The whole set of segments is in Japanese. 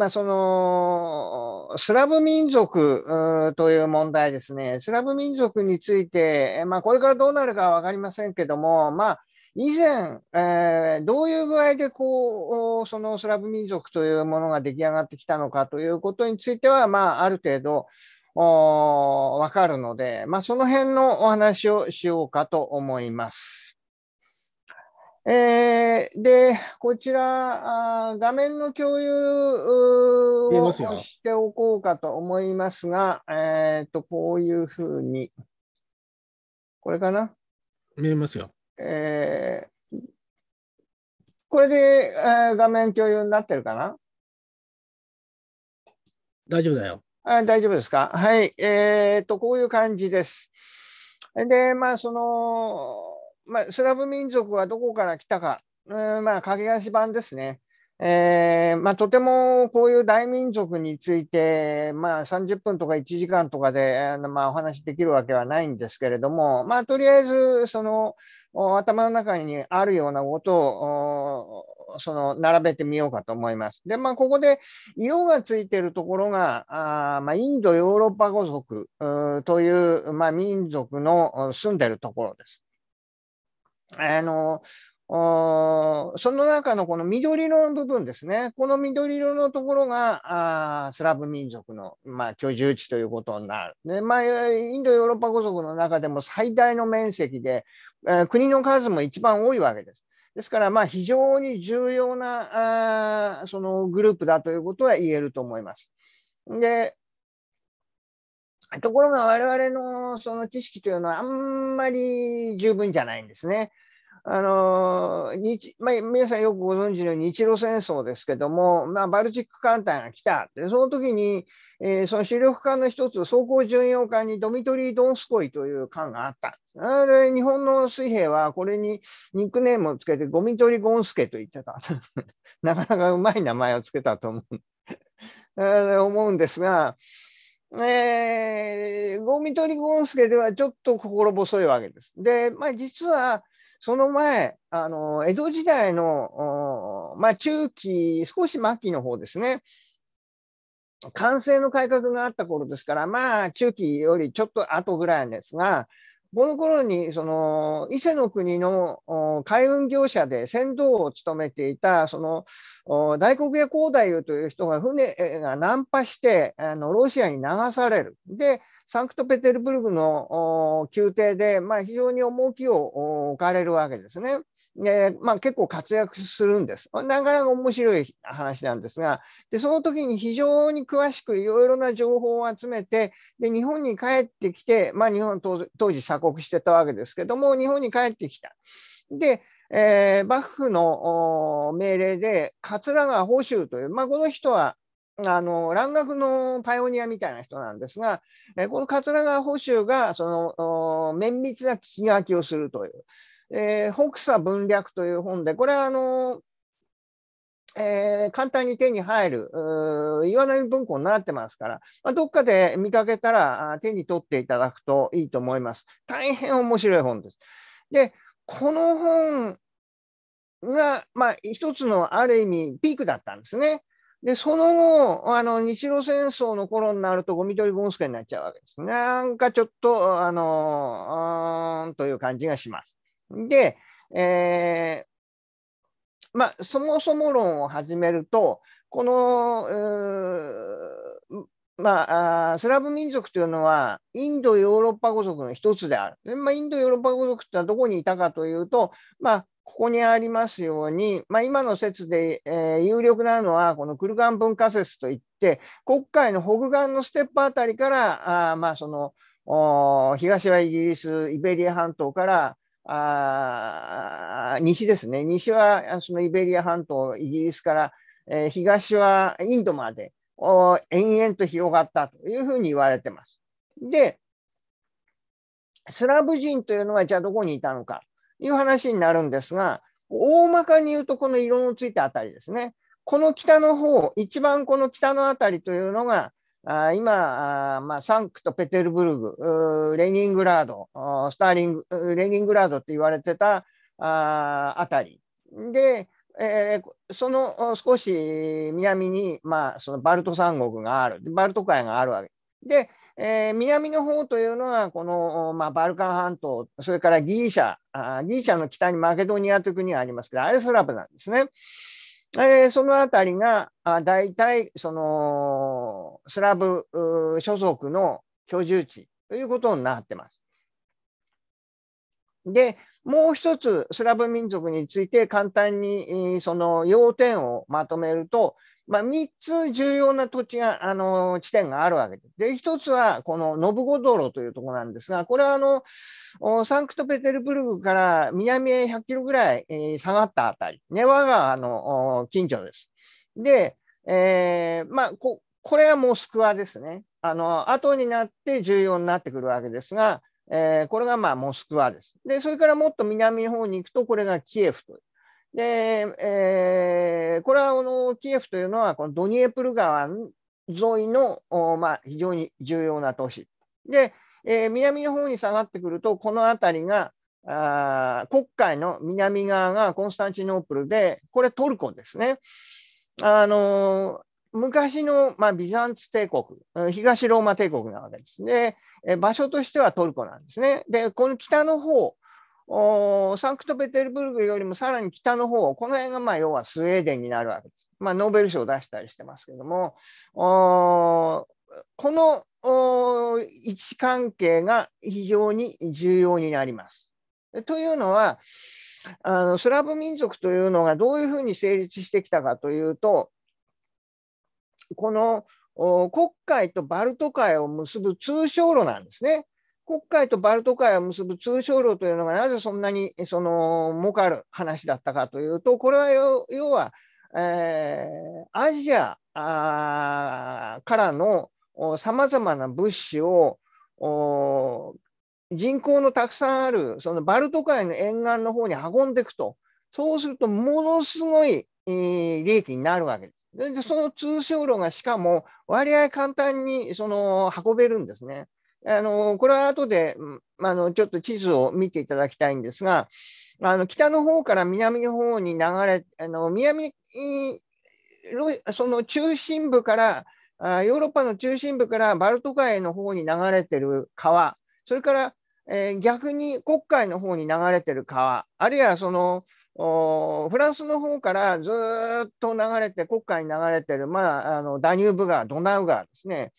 まあ、そのスラブ民族という問題ですね、スラブ民族について、まあ、これからどうなるかは分かりませんけども、まあ、以前、えー、どういう具合でこうそのスラブ民族というものが出来上がってきたのかということについては、まあ、ある程度分かるので、まあ、その辺のお話をしようかと思います。えー、で、こちら、画面の共有をしておこうかと思いますが、えーと、とこういうふうに、これかな見えますよ。えー、これで、えー、画面共有になってるかな大丈夫だよ。あ大丈夫ですかはい。えっ、ー、と、こういう感じです。で、まあ、その、まあ、スラブ民族はどこから来たか、うんまあ、駆け足版ですね。えーまあ、とてもこういう大民族について、まあ、30分とか1時間とかで、あのまあ、お話できるわけはないんですけれども、まあ、とりあえずその頭の中にあるようなことをその並べてみようかと思います。で、まあ、ここで色がついてるところが、あまあ、インド・ヨーロッパ語族という、まあ、民族の住んでるところです。あのその中のこの緑色の部分ですね、この緑色のところがあスラブ民族の、まあ、居住地ということになる。でまあ、インド・ヨーロッパ語族の中でも最大の面積で、えー、国の数も一番多いわけです。ですから、まあ、非常に重要なあそのグループだということは言えると思います。で、ところが我々のその知識というのはあんまり十分じゃないんですね。あの日まあ、皆さんよくご存知の日露戦争ですけども、まあ、バルチック艦隊が来たでその時に、えー、その主力艦の一つ装甲巡洋艦にドミトリー・ドンスコイという艦があったあれ日本の水兵はこれにニックネームをつけてゴミトリ・ゴンスケと言ってた なかなかうまい名前をつけたと思う 思うんですが、えー、ゴミ取りゴンスケではちょっと心細いわけです。で、まあ、実はその前、あの江戸時代の、まあ、中期、少し末期の方ですね、完成の改革があった頃ですから、まあ、中期よりちょっと後ぐらいですが、この頃にその伊勢の国の海運業者で船頭を務めていたその大黒屋広大夫という人が船が難破してあのロシアに流される。でサンクトペテルブルクの宮廷で、まあ、非常に重きを置かれるわけですね。えー、まあ、結構活躍するんです。なかなか面白い話なんですが、でその時に非常に詳しくいろいろな情報を集めて、で日本に帰ってきて、まあ、日本当時鎖国してたわけですけども、日本に帰ってきた。で、えー、幕府の命令で桂川保州という、まあ、この人はあの蘭学のパイオニアみたいな人なんですが、えこの桂川保守がその綿密な聞き書きをするという、えー、北斎文略という本で、これはあの、えー、簡単に手に入る、岩波文庫になってますから、まあ、どっかで見かけたら手に取っていただくといいと思います。大変面白い本です。で、この本が、まあ、一つのある意味ピークだったんですね。で、その後、あの、日露戦争の頃になると、ゴミ取り文助になっちゃうわけです。なんかちょっと、あの、うーんという感じがします。で、えー、まあ、そもそも論を始めると、この、まあ、スラブ民族というのは、インド・ヨーロッパ語族の一つである。まあ、インド・ヨーロッパ語族ってのはどこにいたかというと、まあ、ここにありますように、まあ、今の説で、えー、有力なのは、このクルガン文化説といって、国会の北岸のステップあたりから、あまあ、その東はイギリス、イベリア半島からあ西ですね、西はそのイベリア半島、イギリスから、えー、東はインドまでお延々と広がったというふうに言われてます。で、スラブ人というのはじゃあどこにいたのかという話になるんですが、大まかに言うとこの色のついた辺りですね。この北の方、一番この北の辺りというのが、あ今あ、まあ、サンクトペテルブルグ、レニングラード、スターリング、レニングラードって言われてたああたりで、えー、その少し南に、まあ、そのバルト三国がある、バルト海があるわけで。えー、南の方というのは、この、まあ、バルカン半島、それからギリシャあ、ギリシャの北にマケドニアという国がありますけど、アレスラブなんですね。えー、そのたりが、あ大体、その、スラブ諸族の居住地ということになってます。で、もう一つスラブ民族について簡単にその要点をまとめると、まあ、3つ重要な土地が、あの、地点があるわけです。で、1つは、このノブゴドロというところなんですが、これは、あの、サンクトペテルブルクから南へ100キロぐらい下がったあたり、ネワ川の近所です。で、えー、まあ、ここれはモスクワですね。あの後になって重要になってくるわけですが、えー、これがまあモスクワです。で、それからもっと南の方に行くと、これがキエフと。で、えー、これはあのキエフというのは、このドニエプル川沿いの、まあ、非常に重要な都市。で、えー、南の方に下がってくると、この辺りが、あ国海の南側がコンスタンチノープルで、これトルコですね。あの昔の、まあ、ビザンツ帝国、東ローマ帝国なわけですね。場所としてはトルコなんですね。で、この北の方、サンクトペテルブルクよりもさらに北の方、この辺がまあ要はスウェーデンになるわけです。まあ、ノーベル賞を出したりしてますけども、この位置関係が非常に重要になります。というのは、あのスラブ民族というのがどういうふうに成立してきたかというと、この黒海とバルト海を結ぶ通商路なんですね。黒海とバルト海を結ぶ通商路というのがなぜそんなにその儲かる話だったかというと、これは要は、えー、アジアからのさまざまな物資を人口のたくさんあるそのバルト海の沿岸の方に運んでいくと、そうするとものすごい利益になるわけです。でその通称路がしかも割合簡単にその運べるんですね。あのこれは後であのちょっと地図を見ていただきたいんですが、あの北の方から南の方に流れ、あの南その中心部からあ、ヨーロッパの中心部からバルト海の方に流れてる川、それから、えー、逆に黒海の方に流れてる川、あるいはそのフランスの方からずっと流れて、国家に流れてる、まあ、あのダニューブ川、ドナウ川ですね、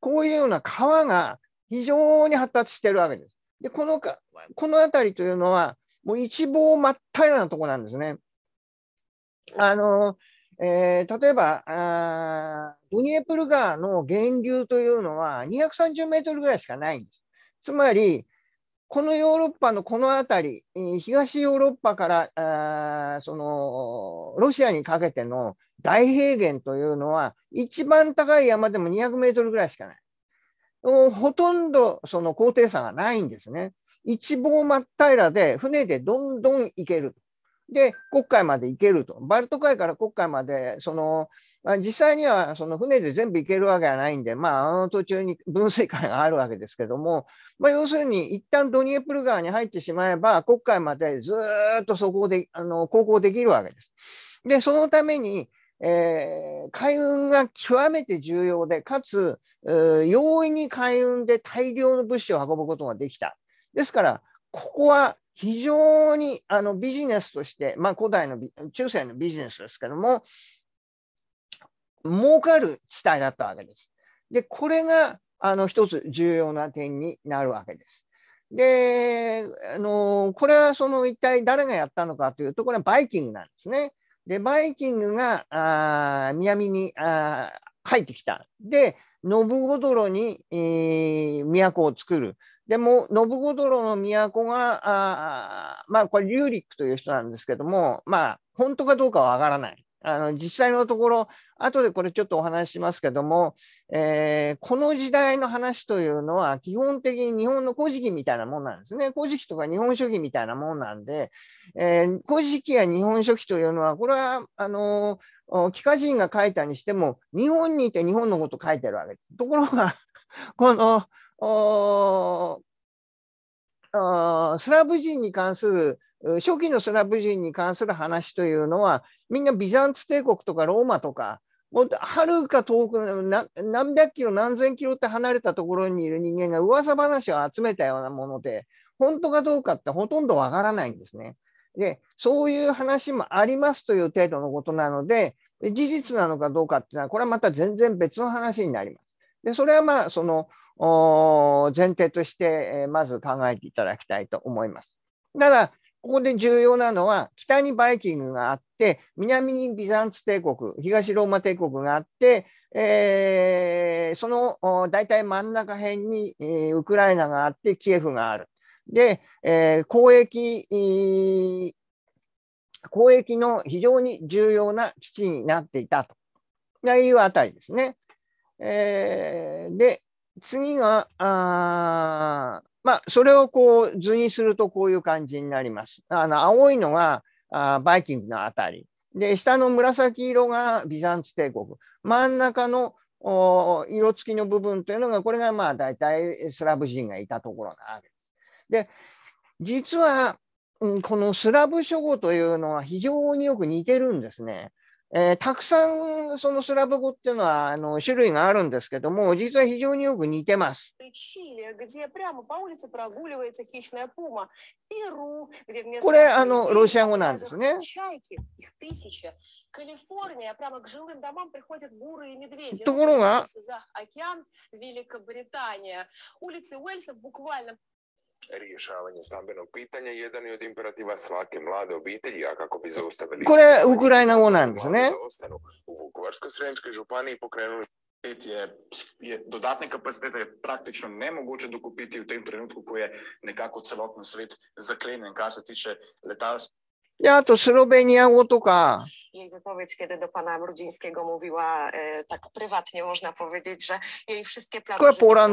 こういうような川が非常に発達してるわけです。で、このかこの辺りというのは、もう一望真っ平らなとこなんですね。あのえー、例えばあ、ドニエプル川の源流というのは230メートルぐらいしかないんです。つまり、このヨーロッパのこの辺り、東ヨーロッパからあそのロシアにかけての大平原というのは、一番高い山でも200メートルぐらいしかない。ほとんどその高低差がないんですね。一望真っ平らで、船でどんどん行ける。で、国会まで行けると。バルト海から黒海まで、その、まあ、実際にはその船で全部行けるわけはないんで、まあ、あの途中に分水海があるわけですけども、まあ、要するに一旦ドニエプル川に入ってしまえば、黒海までずっとそこで、あの、航行できるわけです。で、そのために、えー、海運が極めて重要で、かつ、えー、容易に海運で大量の物資を運ぶことができた。ですから、ここは非常にあのビジネスとして、まあ、古代の中世のビジネスですけども、儲かる地帯だったわけです。で、これがあの一つ重要な点になるわけです。で、あのこれはその一体誰がやったのかというと、これはバイキングなんですね。で、バイキングがあ南にあ入ってきた。で、ゴドロに、えー、都を作る。でも、信五郎の都が、あまあ、これ、リューリックという人なんですけども、まあ、本当かどうかはわからない。あの実際のところ、後でこれちょっとお話ししますけども、えー、この時代の話というのは、基本的に日本の古事記みたいなもんなんですね。古事記とか日本書紀みたいなもんなんで、えー、古事記や日本書紀というのは、これはあのー、家人が書いたにしても、日本にいて日本のこと書いてるわけところがこのスラブ人に関する初期のスラブ人に関する話というのはみんなビザンツ帝国とかローマとかはるか遠くの何百キロ何千キロって離れたところにいる人間が噂話を集めたようなもので本当かどうかってほとんどわからないんですね。でそういう話もありますという程度のことなので事実なのかどうかっていうのはこれはまた全然別の話になります。でそれはまあその前提として、えまず考えていただきたいと思います。ただ、ここで重要なのは、北にバイキングがあって、南にビザンツ帝国、東ローマ帝国があって、えー、その大体真ん中辺に、えー、ウクライナがあって、キエフがある。で、えー、交易、交易の非常に重要な基地になっていたというあたりですね。えー、で、次が、あまあ、それをこう図にするとこういう感じになります。あの青いのがあバイキングのあたり。で、下の紫色がビザンツ帝国。真ん中のお色付きの部分というのが、これがまあ大体スラブ人がいたところなわけです。で、実は、うん、このスラブ諸語というのは非常によく似てるんですね。えー、たくさんそのスラブ語っていうのはあの種類があるんですけども、実は非常によく似てます。これあロシア語なんですね。ところが、rješavanje stambenog pitanja jedan je od imperativa svake mlade obitelji, a kako bi zaustavili... Koja je Ukrajina u nam, ne? Ostanu u Vukovarsko-Sremskoj županiji pokrenuli je, je dodatne kapacitete je praktično nemoguće dokupiti u tem trenutku koji je nekako celotno svet zaklenjen, kar se tiče letalstva. で、あとスロベニア語とか、jej wypowiedź, kiedy do pana Brudzińskiego mówiła e, tak prywatnie, można powiedzieć, że jej wszystkie plany życia,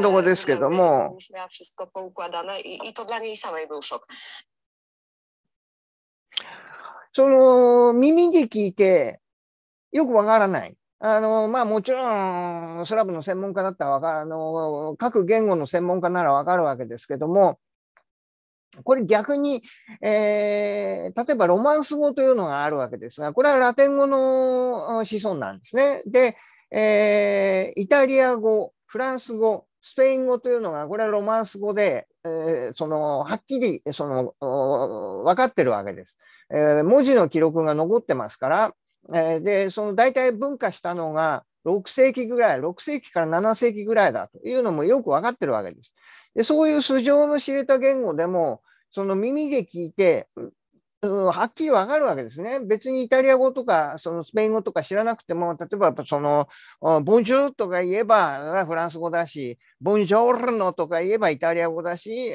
były, już miała wszystko poukładane i, i to dla niej samej był szok. その耳で聞いてよくわからない。あの、まあもちろんスラブの専門家だったらわかる、あの、各言語の専門家ならわかるわけですけども、これ逆に、えー、例えばロマンス語というのがあるわけですが、これはラテン語の子孫なんですね。で、えー、イタリア語、フランス語、スペイン語というのが、これはロマンス語で、えー、そのはっきりその分かってるわけです、えー、文字の記録が残ってますから、えー、でその大体文化したのが、6世紀ぐらい、6世紀から7世紀ぐらいだというのもよく分かってるわけです。でそういう素性の知れた言語でも、その耳で聞いて、うん、はっきりわかるわけですね。別にイタリア語とか、そのスペイン語とか知らなくても、例えばその、ボンジューとか言えばフランス語だし、ボンジョールノとか言えばイタリア語だし、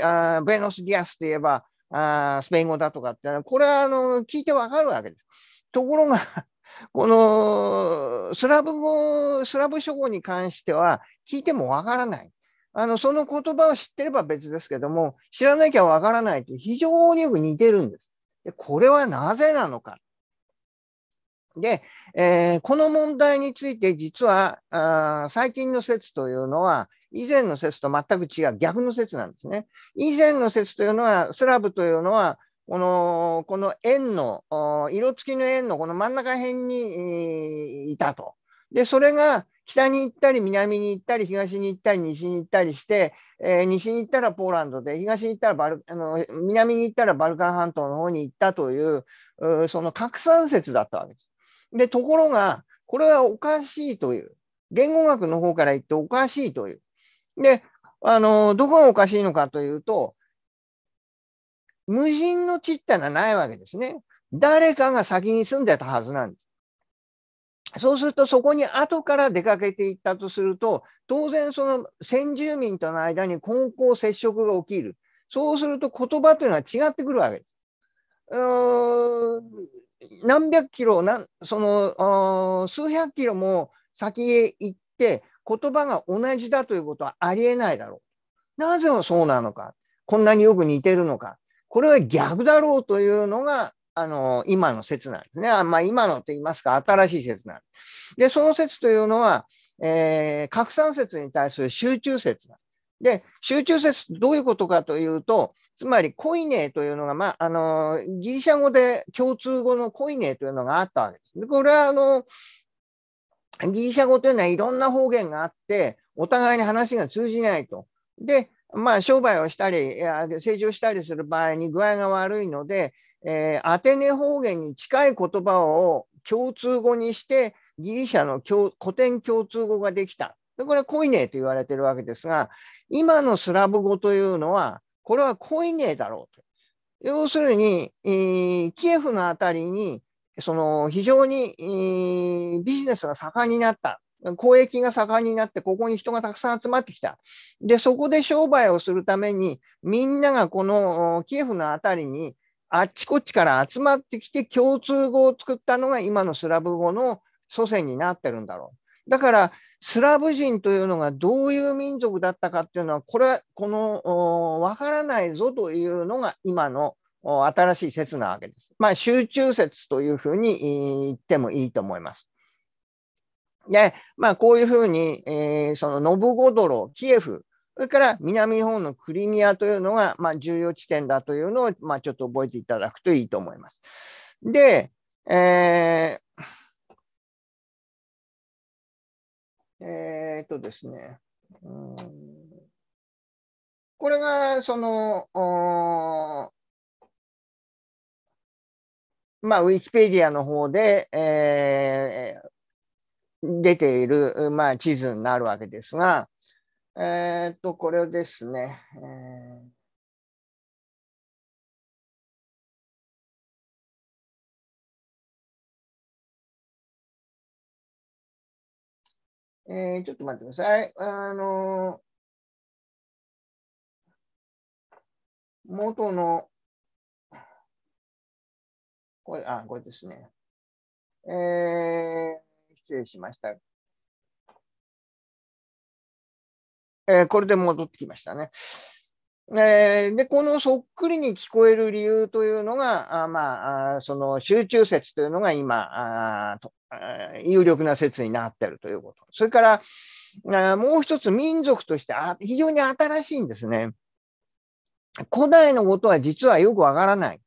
ベノスディアスって言えばあスペイン語だとかって、これはあの聞いてわかるわけです。ところがこのスラブ語、スラブ諸語に関しては聞いてもわからない。あの、その言葉を知ってれば別ですけども、知らなきゃわからないと非常によく似てるんです。でこれはなぜなのか。で、えー、この問題について実はあ最近の説というのは以前の説と全く違う逆の説なんですね。以前の説というのはスラブというのはこのこの円の、色付きの円のこの真ん中辺にいたと。で、それが北に行ったり、南に行ったり、東に行ったり、西に行ったりして、えー、西に行ったらポーランドで、東に行ったらバルあの南に行ったらバルカン半島の方に行ったというう、その拡散説だったわけです。で、ところが、これはおかしいという、言語学の方から言っておかしいという。で、あのどこがおかしいのかというと、無人の地ってのはないわけですね。誰かが先に住んでたはずなんです。そうすると、そこに後から出かけていったとすると、当然その先住民との間に根交接触が起きる。そうすると言葉というのは違ってくるわけです。何百キロ、その数百キロも先へ行って、言葉が同じだということはありえないだろう。なぜそうなのか、こんなによく似てるのか、これは逆だろうというのが、あの、今の説なんですね。あまあ、今のって言いますか、新しい説なんです。で、その説というのは、えー、拡散説に対する集中説なんです。で、集中説、どういうことかというと、つまり、コイネというのが、まあ、あの、ギリシャ語で共通語のコイネというのがあったわけです。でこれは、あの、ギリシャ語というのはいろんな方言があって、お互いに話が通じないと。で、まあ、商売をしたり、成長したりする場合に具合が悪いので、えー、アテネ方言に近い言葉を共通語にして、ギリシャの古典共通語ができた。でこれはコイネと言われているわけですが、今のスラブ語というのは、これはコイネだろうと。要するに、えー、キエフの辺りに、その非常に、えー、ビジネスが盛んになった。交易が盛んになって、ここに人がたくさん集まってきた。で、そこで商売をするために、みんながこのキエフの辺りに、あっちこっちから集まってきて、共通語を作ったのが今のスラブ語の祖先になってるんだろう。だから、スラブ人というのがどういう民族だったかっていうのは、これは、この、わからないぞというのが今の新しい説なわけです。まあ、集中説というふうに言ってもいいと思います。で、まあ、こういうふうに、えー、そのノブゴドロ、キエフ、それから南日本のクリミアというのが、まあ、重要地点だというのを、まあ、ちょっと覚えていただくといいと思います。で、えー、えー、っとですね、うんこれが、その、まあ、ウィキペディアの方で、えー、出ている、まあ、地図になるわけですが、えっ、と、これをですね、えー、えー、ちょっと待ってください。あのー、元の、これ、あ、これですね。えー失礼しました。えー、これで戻ってきましたね。えー、で、このそっくりに聞こえる理由というのが、あまあ、その集中説というのが今あとあ、有力な説になっているということ。それから、あもう一つ民族としてあ非常に新しいんですね。古代のことは実はよくわからない。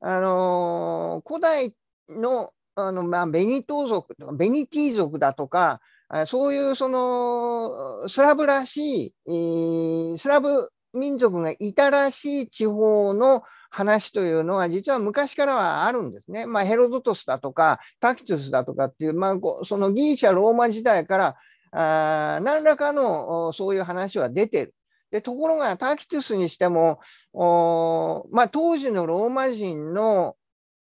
あのー、古代のあの、まあ、ベニト族とかベニティ族だとか、そういうそのスラブらしい、スラブ民族がいたらしい地方の話というのは実は昔からはあるんですね。まあ、ヘロドトスだとかタキトゥスだとかっていう、まあ、そのギリシャ・ローマ時代からあ何らかのそういう話は出てる。でところがタキトゥスにしてもまあ、当時のローマ人の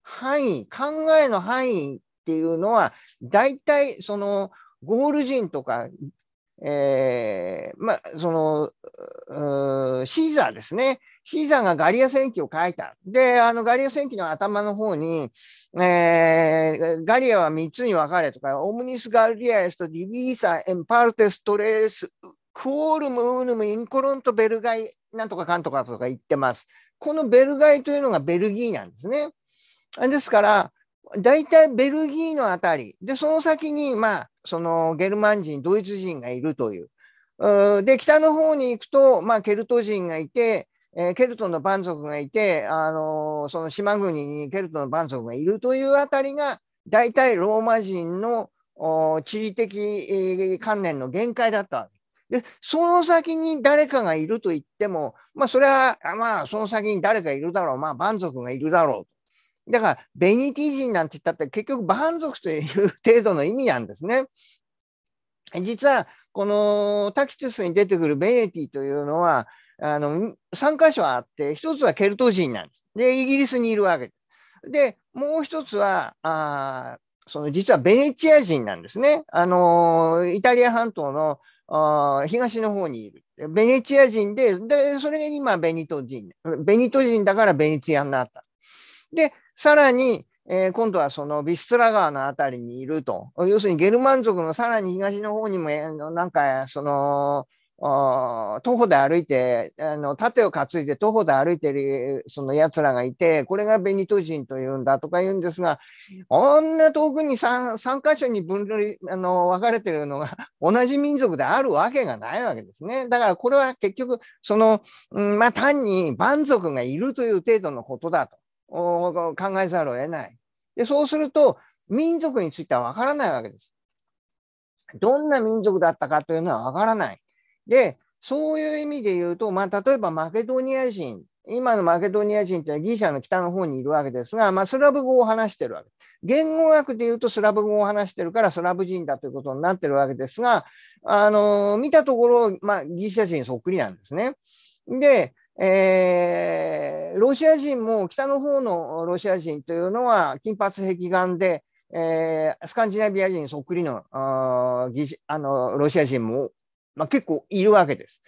範囲、考えの範囲っていうのは、大体そのゴール人とか、えー、まその、シーザーですね。シーザーがガリア戦記を書いた。で、あのガリア戦記の頭の方に、えー、ガリアは3つに分かれとか、オムニス・ガリアエスト・ディビーサ・エンパルテス・トレース・クオールム・ウーヌム・インコロント・ベルガイ、なんとかかんとかとか言ってます。このベルガイというのがベルギーなんですね。ですから、大体ベルギーのあたり、で、その先に、まあ、そのゲルマン人、ドイツ人がいるという。で、北の方に行くと、まあ、ケルト人がいて、えー、ケルトの蛮族がいて、あのー、その島国にケルトの蛮族がいるというあたりが、大体ローマ人の地理的観念の限界だったわけで、その先に誰かがいると言っても、まあ、それは、まあ、その先に誰かいるだろう、まあ、蛮族がいるだろう。だから、ベニティ人なんて言ったって、結局、蛮族という程度の意味なんですね。実は、このタキティスに出てくるベネティというのは、あの3箇所あって、1つはケルト人なんです。で、イギリスにいるわけです。で、もう1つは、あその実はベネチア人なんですね。あのイタリア半島のあ東の方にいる。ベネチア人で、でそれが今ベニト人。ベニト人だからベネチアになった。で、さらに、えー、今度はそのビストラ川の辺りにいると、要するにゲルマン族のさらに東の方にも、なんかその、徒歩で歩いて、あの盾を担いで徒歩で歩いてるそのやつらがいて、これがベニト人というんだとか言うんですが、あんな遠くに 3, 3箇所に分類あの分かれてるのが 同じ民族であるわけがないわけですね。だからこれは結局、その、うん、まあ、単に蛮族がいるという程度のことだと。考えざるを得ない。でそうすると、民族についてはわからないわけです。どんな民族だったかというのはわからない。で、そういう意味で言うと、まあ、例えばマケドニア人、今のマケドニア人というのはギリシャの北の方にいるわけですが、まあ、スラブ語を話してるわけです。言語学で言うとスラブ語を話してるからスラブ人だということになってるわけですが、あの見たところ、まあ、ギリシャ人そっくりなんですね。で、えー、ロシア人も北の方のロシア人というのは金髪壁眼で、えー、スカンジナビア人そっくりのああのロシア人も、まあ、結構いるわけです。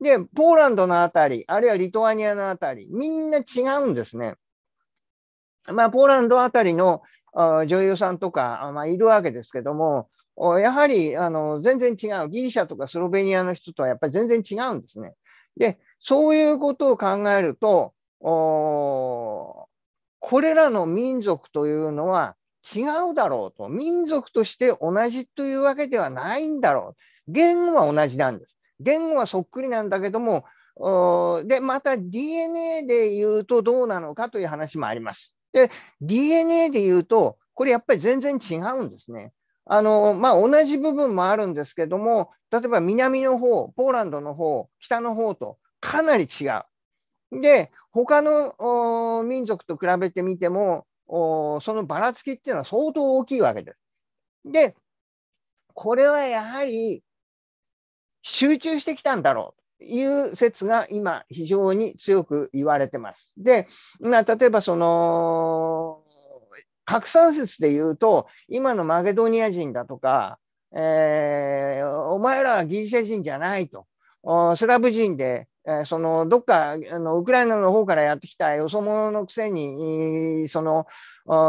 で、ポーランドのあたり、あるいはリトアニアのあたり、みんな違うんですね。まあ、ポーランドあたりの女優さんとか、まあ、いるわけですけども、やはりあの全然違う、ギリシャとかスロベニアの人とはやっぱり全然違うんですね。で、そういうことを考えると、これらの民族というのは違うだろうと、民族として同じというわけではないんだろう。言語は同じなんです。言語はそっくりなんだけども、で、また DNA で言うとどうなのかという話もあります。で、DNA で言うと、これやっぱり全然違うんですね。あのまあ、同じ部分もあるんですけども、例えば南の方、ポーランドの方、北の方と、かなり違う。で、他の民族と比べてみても、そのばらつきっていうのは相当大きいわけです。で、これはやはり集中してきたんだろう。という説が今非常に強く言われてます。で、まあ、例えばその、拡散説で言うと、今のマケドニア人だとか、えー、お前らはギリシャ人じゃないと、スラブ人で、えそのどっかあのウクライナの方からやってきたよそ者のくせに、その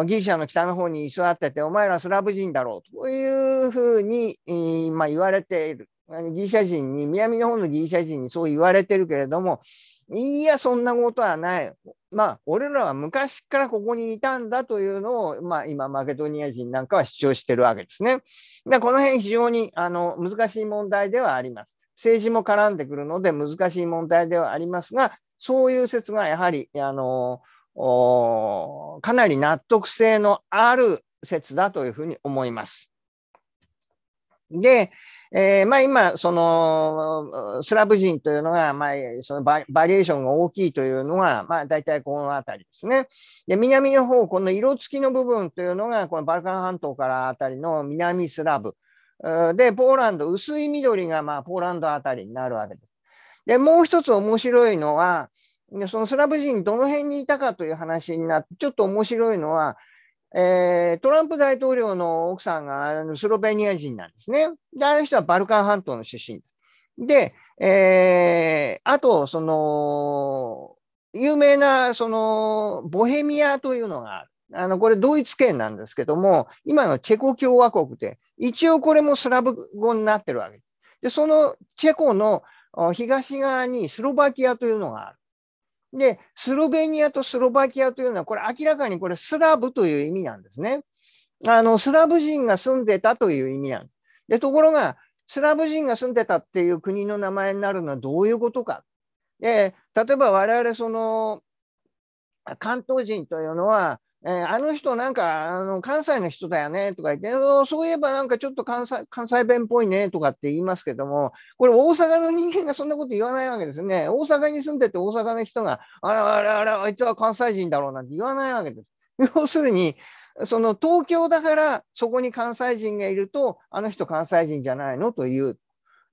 ギリシャの北の方に居座ってて、お前らスラブ人だろうというふうに、ま言われている。ギリシャ人に、南の方のギリシャ人にそう言われてるけれども、いや、そんなことはない。まあ、俺らは昔からここにいたんだというのを、まあ、今、マケドニア人なんかは主張してるわけですね。でこの辺、非常にあの難しい問題ではあります。政治も絡んでくるので難しい問題ではありますが、そういう説がやはり、あのかなり納得性のある説だというふうに思います。で、えー、まあ、今、そのスラブ人というのが、まあ、そのバリエーションが大きいというのが、まあ、大体この辺りですね。で、南の方、この色付きの部分というのが、このバルカン半島から辺りの南スラブ。で、ポーランド、薄い緑がまあポーランドあたりになるわけです。で、もう一つ面白いのは、そのスラブ人どの辺にいたかという話になって、ちょっと面白いのは、えー、トランプ大統領の奥さんがスロベニア人なんですね。で、あの人はバルカン半島の出身で。で、えー、あと、その、有名な、その、ボヘミアというのがある。あの、これドイツ圏なんですけども、今のチェコ共和国で、一応これもスラブ語になってるわけでそのチェコの東側にスロバキアというのがある。で、スロベニアとスロバキアというのは、これ明らかにこれスラブという意味なんですね。あの、スラブ人が住んでたという意味なんでで、ところが、スラブ人が住んでたっていう国の名前になるのはどういうことか。で、例えば我々その、関東人というのは、えー、あの人なんかあの関西の人だよねとか言って、そういえばなんかちょっと関西関西弁っぽいねとかって言いますけども、これ大阪の人間がそんなこと言わないわけですね。大阪に住んでて大阪の人が、あらあらあら、あいつは関西人だろうなんて言わないわけです。要するに、その東京だからそこに関西人がいると、あの人関西人じゃないのという。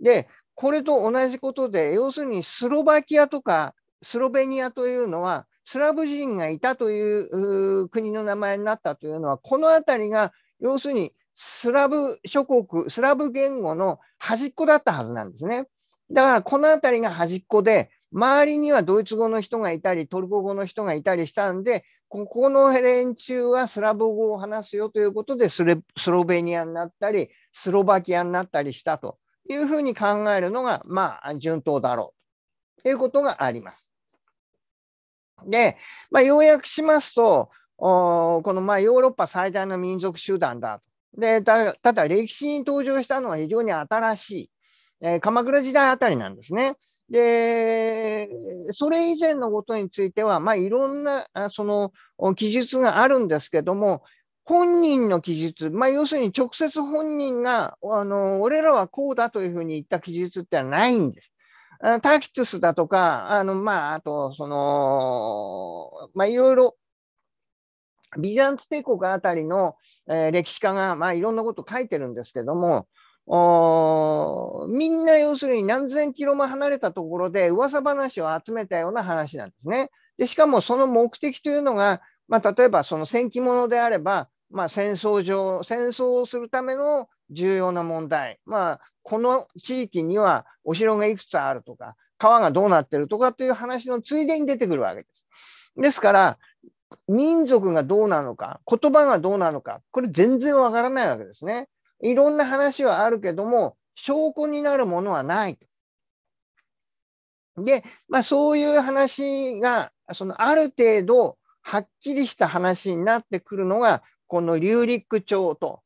で、これと同じことで、要するにスロバキアとかスロベニアというのは、スラブ人がいたという国の名前になったというのは、この辺りが要するにスラブ諸国、スラブ言語の端っこだったはずなんですね。だからこの辺りが端っこで、周りにはドイツ語の人がいたり、トルコ語の人がいたりしたんで、ここの連中はスラブ語を話すよということでスロベニアになったり、スロバキアになったりしたというふうに考えるのが、まあ、順当だろうということがあります。で、まあ、要約しますと、このまあヨーロッパ最大の民族集団だと。でただ、歴史に登場したのは非常に新しい、えー、鎌倉時代あたりなんですね。で、それ以前のことについては、まあ、いろんなその記述があるんですけども、本人の記述、まあ、要するに直接本人があの、俺らはこうだというふうに言った記述ってはないんです。タキツスだとか、あの、まあ、あと、その、まあ、いろいろ、ビジャンツ帝国あたりの、えー、歴史家が、まあ、いろんなこと書いてるんですけども、おみんな要するに何千キロも離れたところで噂話を集めたような話なんですね。でしかもその目的というのが、まあ、例えばその戦記物であれば、まあ、戦争上、戦争をするための重要な問題、まあ、この地域にはお城がいくつあるとか、川がどうなってるとかという話のついでに出てくるわけです。ですから、民族がどうなのか、言葉がどうなのか、これ全然わからないわけですね。いろんな話はあるけども、証拠になるものはないで、まあ、そういう話が、そのある程度はっきりした話になってくるのが、このリューリック調と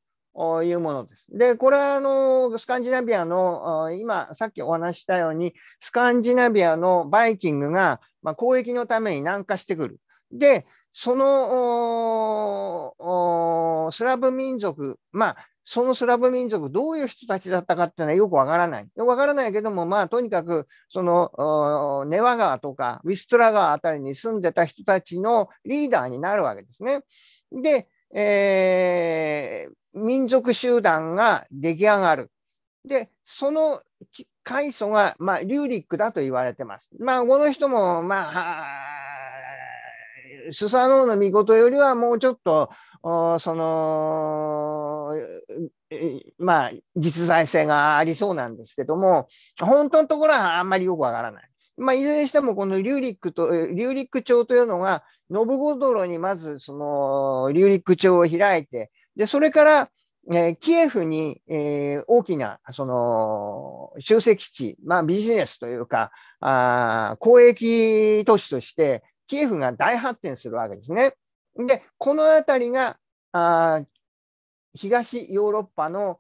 いうものです。で、これはあのスカンジナビアの、今、さっきお話したように、スカンジナビアのバイキングが、まあ、交易のために南下してくる。で、そのスラブ民族、まあ、そのスラブ民族、どういう人たちだったかっていうのはよくわからない。わからないけども、まあ、とにかく、その、ネワ川とか、ウィストラ川あたりに住んでた人たちのリーダーになるわけですね。で、えー、民族集団が出来上がる。で、その開祖が、まあ、リューリックだと言われてます。まあ、この人も、まあ、スサノオの御事よりはもうちょっと、その、まあ、実在性がありそうなんですけども、本当のところはあんまりよくわからない。まあ、いずれにしても、このリューリックと、リューリック朝というのが、信ドロにまずその流陸町を開いて、で、それから、えー、キエフに、えー、大きなその集積地、まあ、ビジネスというかあ、交易都市として、キエフが大発展するわけですね。で、この辺りがあ東ヨーロッパの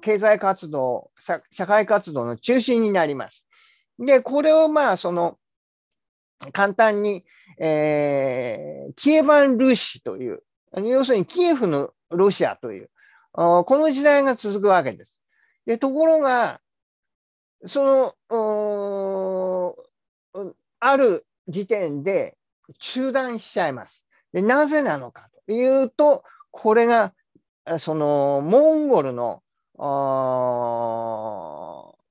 経済活動、社会活動の中心になります。で、これをまあ、その、簡単に、えー、キエバン・ルーシという、要するにキエフのロシアという、この時代が続くわけです。でところが、その、ある時点で中断しちゃいます。でなぜなのかというと、これが、その、モンゴルの、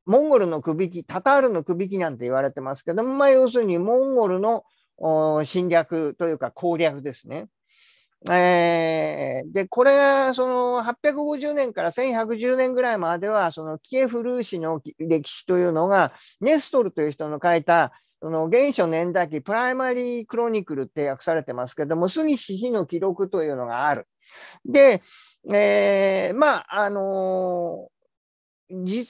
モンゴルの首引き、タタールの首引きなんて言われてますけども、まあ、要するにモンゴルの侵略というか攻略ですね。えー、でこれがその850年から1110年ぐらいまではそのキエフ・ルーシの歴史というのがネストルという人の書いたその原初年代記プライマリー・クロニクルって訳されてますけども杉氏妃の記録というのがある。で、えー、まああのー現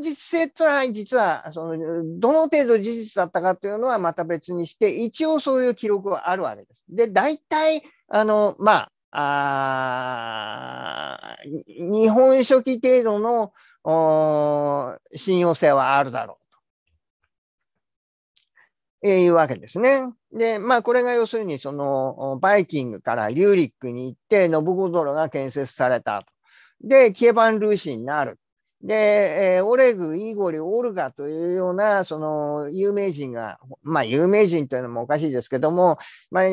実性とは実はそのどの程度事実だったかというのはまた別にして一応そういう記録はあるわけです。で大体あの、まあ、あ日本書紀程度の信用性はあるだろうと、えー、いうわけですね。で、まあ、これが要するにそのバイキングからリューリックに行ってノブゴドロが建設されたと。で、キエバン・ルーシになる。で、えー、オレグ、イーゴリ、オルガというような、その、有名人が、まあ、有名人というのもおかしいですけども、まあ、日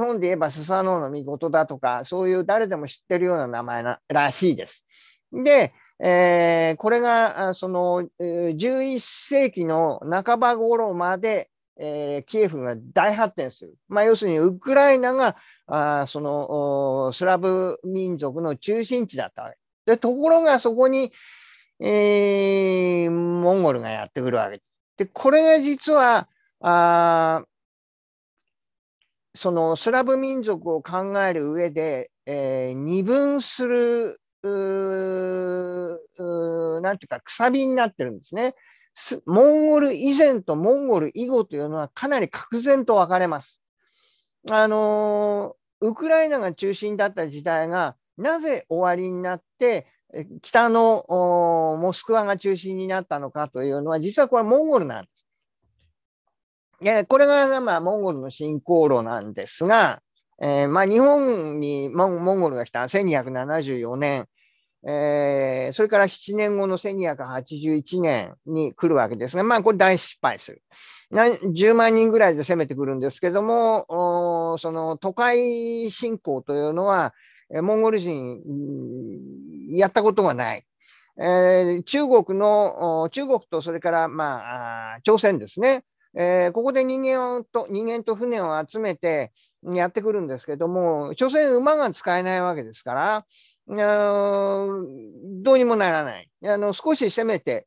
本で言えばスサノオの見事だとか、そういう誰でも知ってるような名前ならしいです。で、えー、これが、その、11世紀の半ば頃まで、えー、キエフが大発展する。まあ、要するに、ウクライナが、あその、スラブ民族の中心地だったわけ。で、ところがそこに、えー、モンゴルがやってくるわけです。で、これが実は、あそのスラブ民族を考える上で、えー、二分する、なんていうか、くさびになってるんですね。モンゴル以前とモンゴル以後というのはかなり確然と分かれます。あのー、ウクライナが中心だった時代がなぜ終わりになって、北のモスクワが中心になったのかというのは、実はこれはモンゴルなんです。でこれが、まあ、モンゴルの侵攻路なんですが、えー、まあ、日本にモンゴルが来た1274年、えー、それから7年後の1281年に来るわけですが、まあ、これ大失敗する。10万人ぐらいで攻めてくるんですけども、その都会侵攻というのは、モンゴル人、やったことがない。えー、中国の、中国とそれから、まあ、朝鮮ですね。えー、ここで人間をと、人間と船を集めてやってくるんですけども、朝鮮馬が使えないわけですから、どうにもならない。あの、少し攻めて、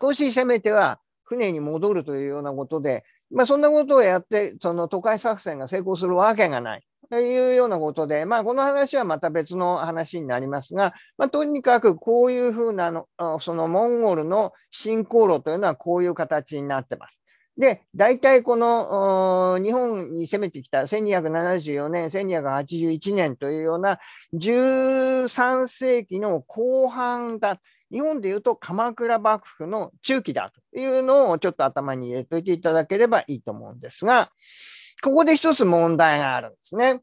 少し攻めては船に戻るというようなことで、まあ、そんなことをやって、その都会作戦が成功するわけがない。いうようなことで、まあ、この話はまた別の話になりますが、まあ、とにかくこういうふうなの、そのモンゴルの進行路というのはこういう形になってます。で、大体この日本に攻めてきた1274年、1281年というような13世紀の後半だ。日本でいうと鎌倉幕府の中期だというのをちょっと頭に入れておいていただければいいと思うんですが、ここで一つ問題があるんですね。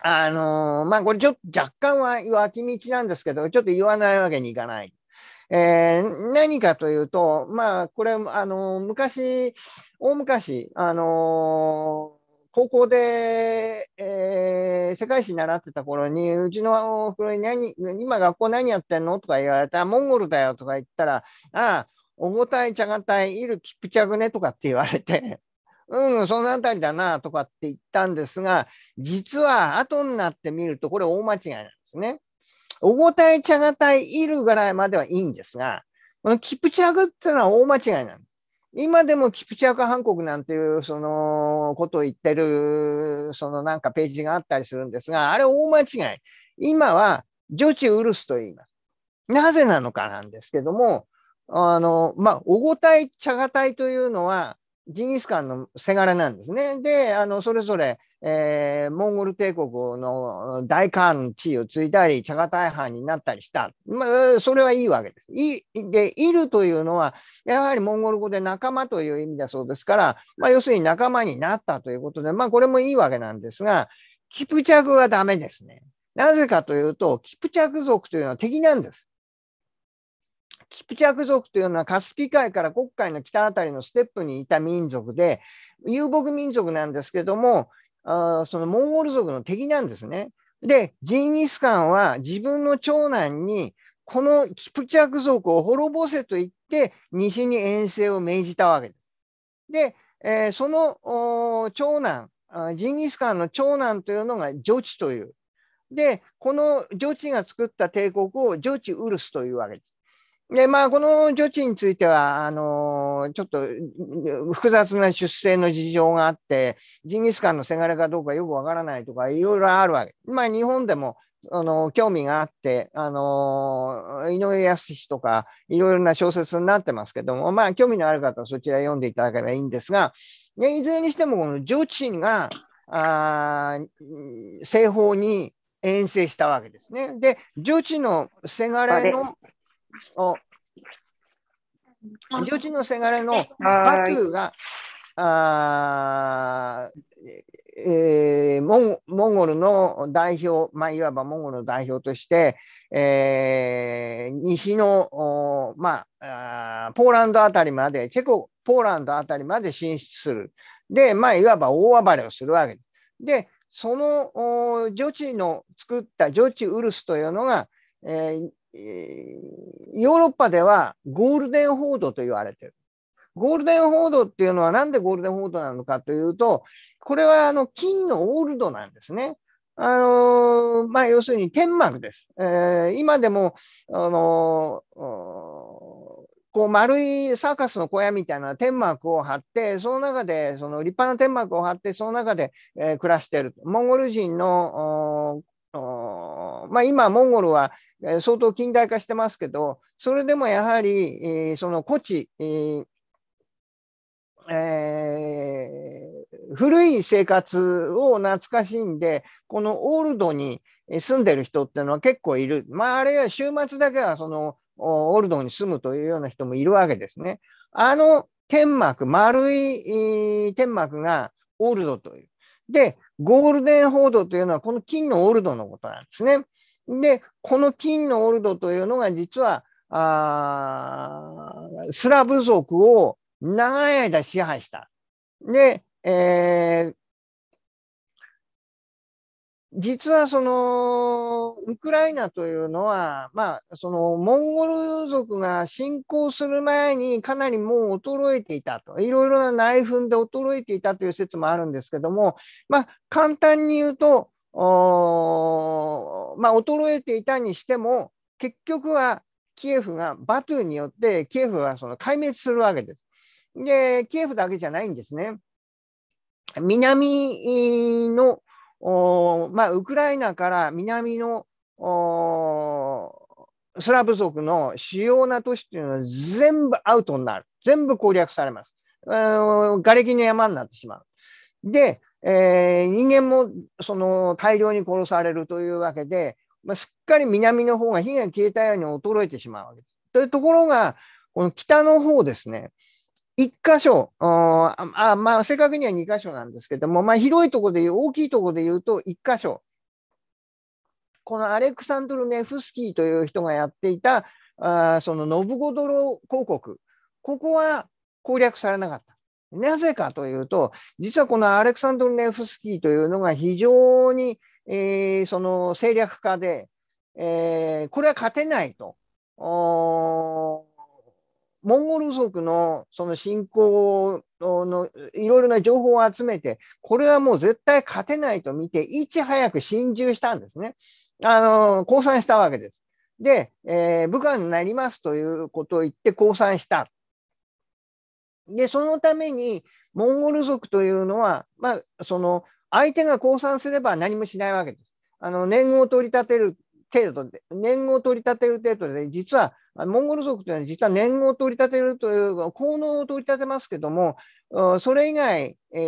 あのー、まあ、これちょっと若干は脇道なんですけど、ちょっと言わないわけにいかない。えー、何かというと、まあ、これ、あのー、昔、大昔、あの高校で、えー、世界史習ってた頃に、うちのおふくろに何、今学校何やってんのとか言われたら、モンゴルだよとか言ったら、ああ、おごたい、ちゃがたい、いる、キプチャグねとかって言われて、うん、そのあたりだなとかって言ったんですが、実は後になってみると、これ大間違いなんですね。おごたえ、茶がたいいるぐらいまではいいんですが、このキプチャグっていうのは大間違いなんです。今でもキプチャグク・ハンコクなんていうそのことを言ってるそのなんかページがあったりするんですが、あれ大間違い。今は女子ウルスと言います。なぜなのかなんですけども、あの、まあ、おごたい、茶がたいというのは、ジンギスカンのせがれなんですね。で、あのそれぞれ、えー、モンゴル帝国の大韓の地位を継いだり、チャガタイ藩になったりした。まあ、それはいいわけです。いで、いるというのは、やはりモンゴル語で仲間という意味だそうですから、まあ、要するに仲間になったということで、まあ、これもいいわけなんですが、キプチャクはダメですね。なぜかというと、キプチャク族というのは敵なんです。キプチャク族というのはカスピ海から黒海の北辺りのステップにいた民族で、遊牧民族なんですけども、あそのモンゴル族の敵なんですね。で、ジンギスカンは自分の長男に、このキプチャク族を滅ぼせと言って、西に遠征を命じたわけです。で、えー、その長男、ジンギスカンの長男というのがジョチという。で、このジョチが作った帝国をジョチウルスというわけです。で、まあ、この女児については、あのー、ちょっと複雑な出生の事情があって、ジンギスカンのせがれかどうかよくわからないとか、いろいろあるわけ。まあ、日本でも、あのー、興味があって、あのー、井上康とか、いろいろな小説になってますけども、まあ、興味のある方はそちら読んでいただければいいんですが、でいずれにしても、この女子が、あ西方に遠征したわけですね。で、女子のせがれの、を、ジョージのせがれのバトゥーが、あえー、モンゴルの代表、まあ、いわばモンゴルの代表として、えー、西の、まあ、あポーランドあたりまで、チェコ、ポーランドあたりまで進出する。で、まあ、いわば大暴れをするわけでで、その女地の作った女地ウルスというのが、えー、ヨーロッパではゴールデン報道と言われてる。ゴールデン報道っていうのはなんでゴールデン報道なのかというと、これはあの金のオールドなんですね。あのまあ、要するに天幕です。えー、今でも、あのこう丸いサーカスの小屋みたいな天幕を張って、その中で、その立派な天幕を張って、その中で、えー、暮らしている。モンゴル人のまあ、今、モンゴルは相当近代化してますけど、それでもやはり、えー、その古地、えーえー、古い生活を懐かしんで、このオールドに住んでる人っていうのは結構いる。まあ、あるいは週末だけはそのオールドに住むというような人もいるわけですね。あの天幕、丸い、天幕がオールドという。で、ゴールデンードというのは、この金のオールドのことなんですね。で、この金のオールドというのが、実はあスラブ族を長い間支配した。で、えー、実はそのウクライナというのは、まあ、そのモンゴル族が侵攻する前にかなりもう衰えていたと、いろいろな内紛で衰えていたという説もあるんですけども、まあ、簡単に言うと、まあ、衰えていたにしても、結局はキエフがバトゥによってキエフはその壊滅するわけです。で、キエフだけじゃないんですね。南のおまあ、ウクライナから南のスラブ族の主要な都市というのは全部アウトになる。全部攻略されます。瓦礫の山になってしまう。で、えー、人間もその大量に殺されるというわけで、まあ、すっかり南の方が火が消えたように衰えてしまうわけです。というところが、この北の方ですね、1箇所、あまあ、正確には2箇所なんですけども、まあ、広いところで言う、大きいところで言うと1箇所。このアレクサンドル・ネフスキーという人がやっていた、あそのノブゴドロ広告、ここは攻略されなかった。なぜかというと、実はこのアレクサンドル・ネフスキーというのが非常に、えー、その政略家で、えー、これは勝てないと。モンゴル族のその信仰のいろいろな情報を集めて、これはもう絶対勝てないと見て、いち早く心中したんですね。あの、降参したわけです。で、えー、部になりますということを言って降参した。で、そのために、モンゴル族というのは、まあ、その、相手が降参すれば何もしないわけです。あの、年号を取り立てる程度で、年号を取り立てる程度で、実は、モンゴル族というのは実は年号を取り立てるという、効能を取り立てますけども、それ以外、え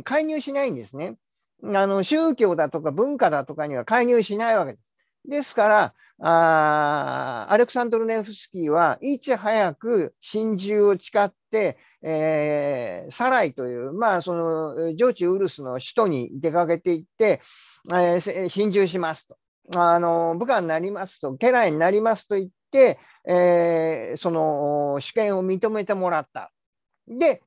ー、介入しないんですね。あの宗教だとか文化だとかには介入しないわけです。ですから、あアレクサンドル・ネフスキーはいち早く心中を誓って、えー、サライという、まあ、そのジョージ・ウルスの首都に出かけていって、えー、心中しますと。あの部下になりますと、家来になりますと言って、えー、その主権を認めてもらった。で、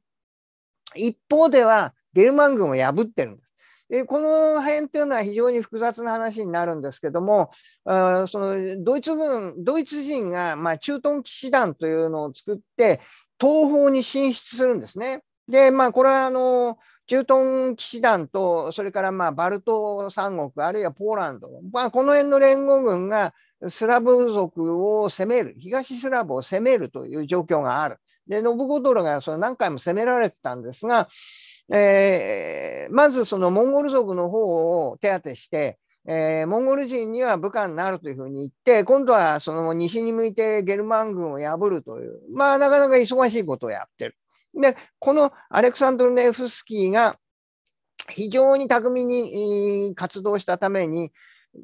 一方ではゲルマン軍を破ってるんです。でこの辺というのは非常に複雑な話になるんですけども、あそのドイツ軍ドイツ人が、まあ、駐屯騎士団というのを作って、東方に進出するんですね。で、まあ、これはあの駐屯騎士団と、それからまあバルト三国、あるいはポーランド、まあ、この辺の連合軍がスラブ族を攻める、東スラブを攻めるという状況がある。で、ノブゴトロがその何回も攻められてたんですが、えー、まずそのモンゴル族の方を手当てして、えー、モンゴル人には部下になるというふうに言って、今度はその西に向いてゲルマン軍を破るという、まあなかなか忙しいことをやってる。で、このアレクサンドル・ネフスキーが非常に巧みに活動したために、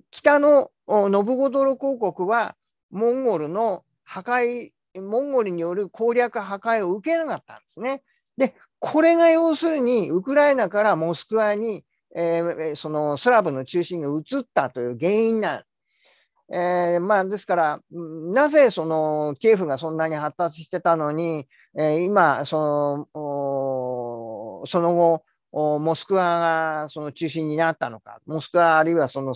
北のノブゴドロ公国はモンゴルの破壊、モンゴルによる攻略破壊を受けなかったんですね。で、これが要するに、ウクライナからモスクワに、えー、そのスラブの中心が移ったという原因なんえー、まあ、ですから、なぜそのキエフがそんなに発達してたのに、えー、今その、その後、モスクワがその中心になったのか、モスクワあるいはその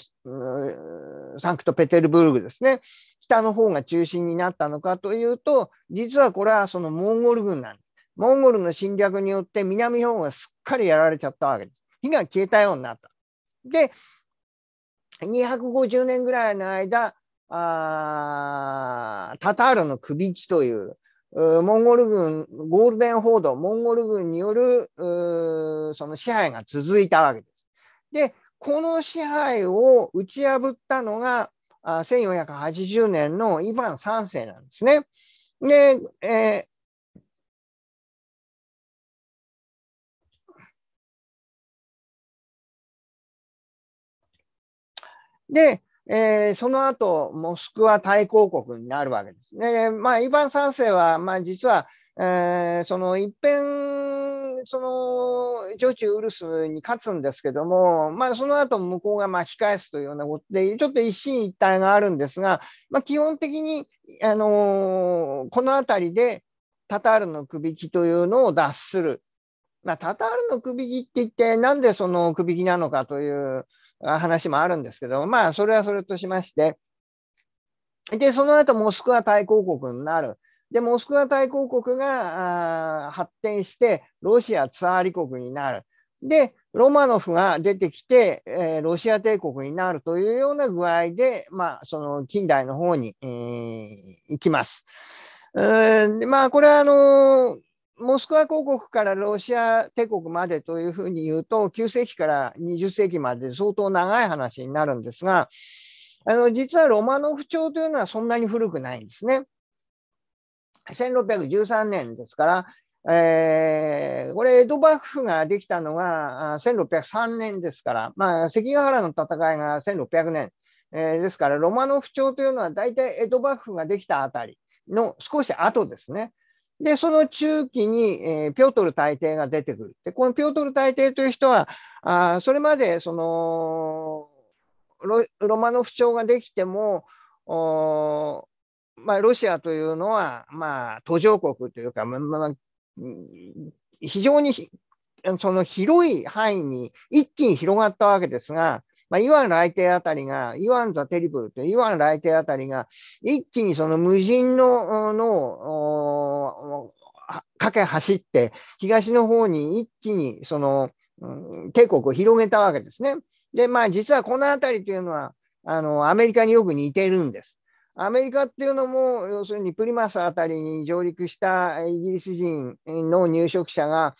サンクトペテルブルクですね、北の方が中心になったのかというと、実はこれはそのモンゴル軍なんです。モンゴルの侵略によって南の方がすっかりやられちゃったわけです。火が消えたようになった。で、250年ぐらいの間、あタタールの首地というモンゴル軍、ゴールデン報道、モンゴル軍によるその支配が続いたわけです。で、この支配を打ち破ったのが、あ1480年のイヴァン3世なんですね。で、えで、えー、その後、モスクワ大公国になるわけです。で、まあ、イヴァン三世は、まあ、実は、えー、その一遍、その、ジョーチウルスに勝つんですけども、まあ、その後向こうが巻き返すというようなことで、ちょっと一進一退があるんですが、まあ、基本的に、あのー、この辺りで、タタールのくびきというのを脱する。まあ、タタールのくびきって言って、なんでそのくびきなのかという、話もあるんですけど、まあ、それはそれとしまして、で、その後モスクワ大公国になる。で、モスクワ大公国が発展して、ロシアツアーリ国になる。で、ロマノフが出てきて、えー、ロシア帝国になるというような具合で、まあ、その近代の方に、えー、行きます。うんまあ、これはあのーモスクワ公国からロシア帝国までというふうに言うと、9世紀から20世紀まで相当長い話になるんですが、あの実はロマノフ朝というのはそんなに古くないんですね。1613年ですから、えー、これ、江戸幕府ができたのが1603年ですから、まあ、関ヶ原の戦いが1600年、えー、ですから、ロマノフ朝というのは大体江戸幕府ができたあたりの少し後ですね。で、その中期に、えー、ピョートル大帝が出てくる。で、このピョートル大帝という人は、あそれまでそのロロマノフ朝ができても、おまあ、ロシアというのは、まあ、途上国というか、まあ、非常にその広い範囲に一気に広がったわけですが、まあ、イワン来帝あたりが、イワンザ・テリブルって、イワン来帝あたりが、一気にその無人の、の、かけ走って、東の方に一気にその、帝国を広げたわけですね。で、まあ実はこの辺りというのは、あの、アメリカによく似てるんです。アメリカっていうのも、要するにプリマスあたりに上陸したイギリス人の入植者が、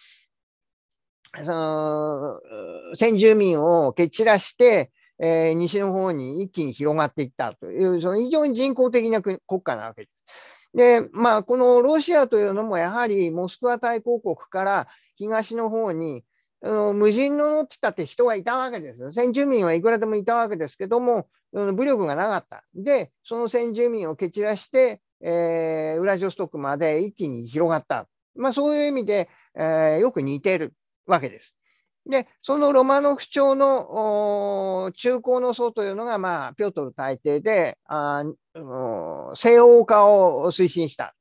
その先住民を蹴散らして、えー、西の方に一気に広がっていったという、その非常に人工的な国家なわけです。で、まあ、このロシアというのも、やはりモスクワ大公国から東の方に、あの無人のってたって人はいたわけですよ。先住民はいくらでもいたわけですけども、武力がなかった。で、その先住民を蹴散らして、えー、ウラジオストクまで一気に広がった。まあ、そういう意味で、えー、よく似てるわけです。で、そのロマノフ朝の中高の僧というのが、まあ、ピョートル大帝であ西欧化を推進した。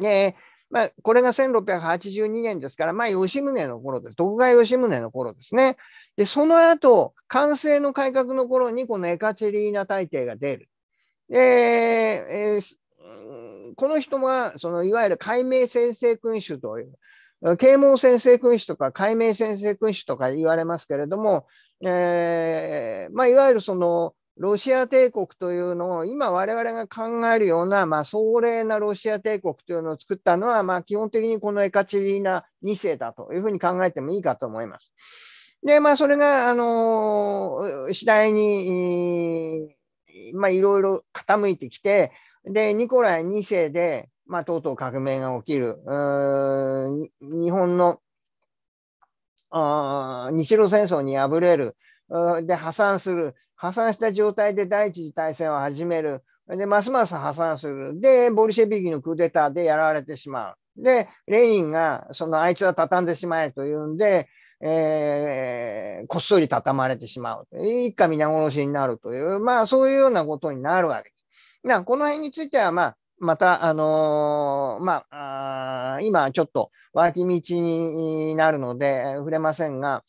で、まあ、これが1682年ですから、まあ、吉宗の頃です。徳川吉宗の頃ですね。で、その後、完成の改革の頃に、このエカチェリーナ大帝が出る。で、えー、この人は、そのいわゆる解明先生君主という、啓蒙先生君主とか解明先生君主とか言われますけれども、えー、まあ、いわゆるそのロシア帝国というのを今我々が考えるような、まあ、壮麗なロシア帝国というのを作ったのは、まあ、基本的にこのエカチリーナ2世だというふうに考えてもいいかと思います。で、まあ、それが、あのー、次第に、いろいろ傾いてきて、で、ニコライ2世で、まあ、とうとう革命が起きる。日本のあ日露戦争に敗れる。で、破産する。破産した状態で第一次大戦を始める。で、ますます破産する。で、ボリシェビキのクーデターでやられてしまう。で、レニンが、そのあいつは畳んでしまえというんで、えー、こっそり畳まれてしまう。一家皆殺しになるという、まあそういうようなことになるわけです。なこの辺については、まあ、また、あのー、まあ、あ今ちょっと脇道になるので触れませんが、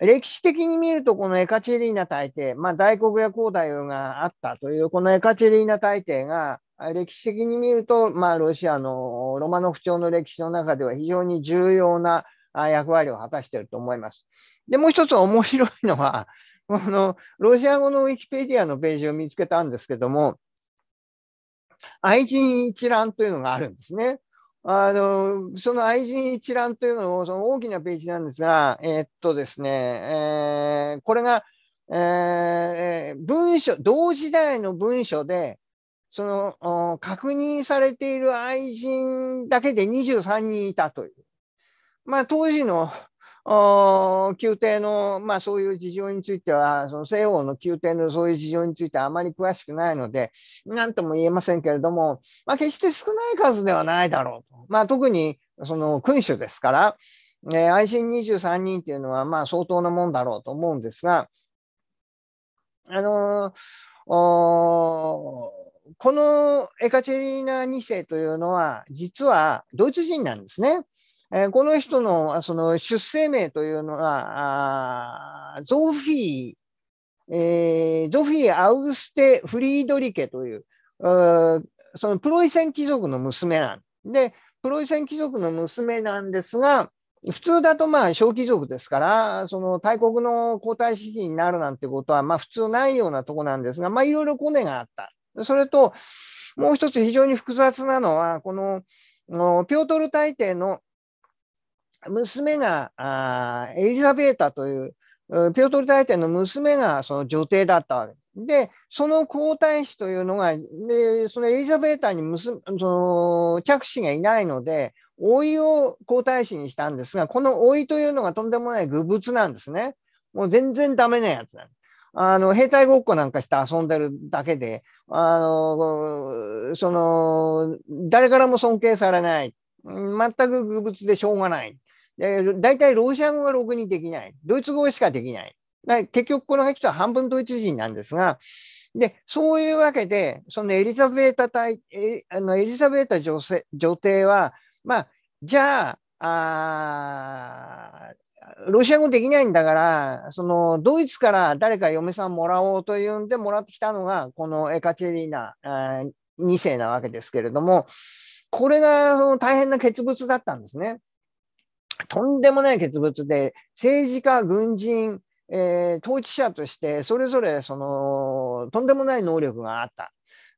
歴史的に見ると、このエカチェリーナ大帝、まあ、大黒屋光大王があったという、このエカチェリーナ大帝が、歴史的に見ると、まあ、ロシアのロマノフ朝の歴史の中では非常に重要な役割を果たしていると思います。で、もう一つ面白いのは、このロシア語のウィキペディアのページを見つけたんですけども、愛人一覧というのがあるんですね。あのその愛人一覧というのをその大きなページなんですが、えー、っとですね、えー、これが、えー、文書同時代の文書でその確認されている愛人だけで23人いたという、まあ、当時の宮廷の、まあ、そういう事情については、その西欧の宮廷のそういう事情についてはあまり詳しくないので、何とも言えませんけれども、まあ、決して少ない数ではないだろうと。まあ、特にその君主ですから、えー、愛新23人っていうのはまあ相当なもんだろうと思うんですが、あのーこのエカチェリーナ2世というのは、実はドイツ人なんですね。えこの人のその出生名というのは、ゾフィー、えー、ゾフィー・アウグステ・フリードリケという、うそのプロイセン貴族の娘なんで、プロイセン貴族の娘なんですが、普通だとまあ小貴族ですから、その大国の皇太子妃になるなんてことはまあ普通ないようなとこなんですが、まあいろいろコネがあった。それと、もう一つ非常に複雑なのは、この、ピョートル大帝の娘があエリザベータというピョートル大帝の娘がその女帝だったわけでで、その皇太子というのが、でそのエリザベータに娘その着手がいないので、老いを皇太子にしたんですが、この老いというのがとんでもない愚物なんですね。もう全然ダメなやつあの兵隊ごっこなんかして遊んでるだけで、あのその誰からも尊敬されない、全く愚物でしょうがない。大体ロシア語がろくにできない。ドイツ語しかできない。結局この人は半分ドイツ人なんですが、で、そういうわけで、そのエリザベータあのエリザベータ女性帝は、まあ、じゃあ、あロシア語できないんだから、そのドイツから誰か嫁さんもらおうというんでもらってきたのが、このエカチェリーナ2世なわけですけれども、これがその大変な欠物だったんですね。とんでもない欠物で、政治家、軍人、えー、統治者として、それぞれそのとんでもない能力があった。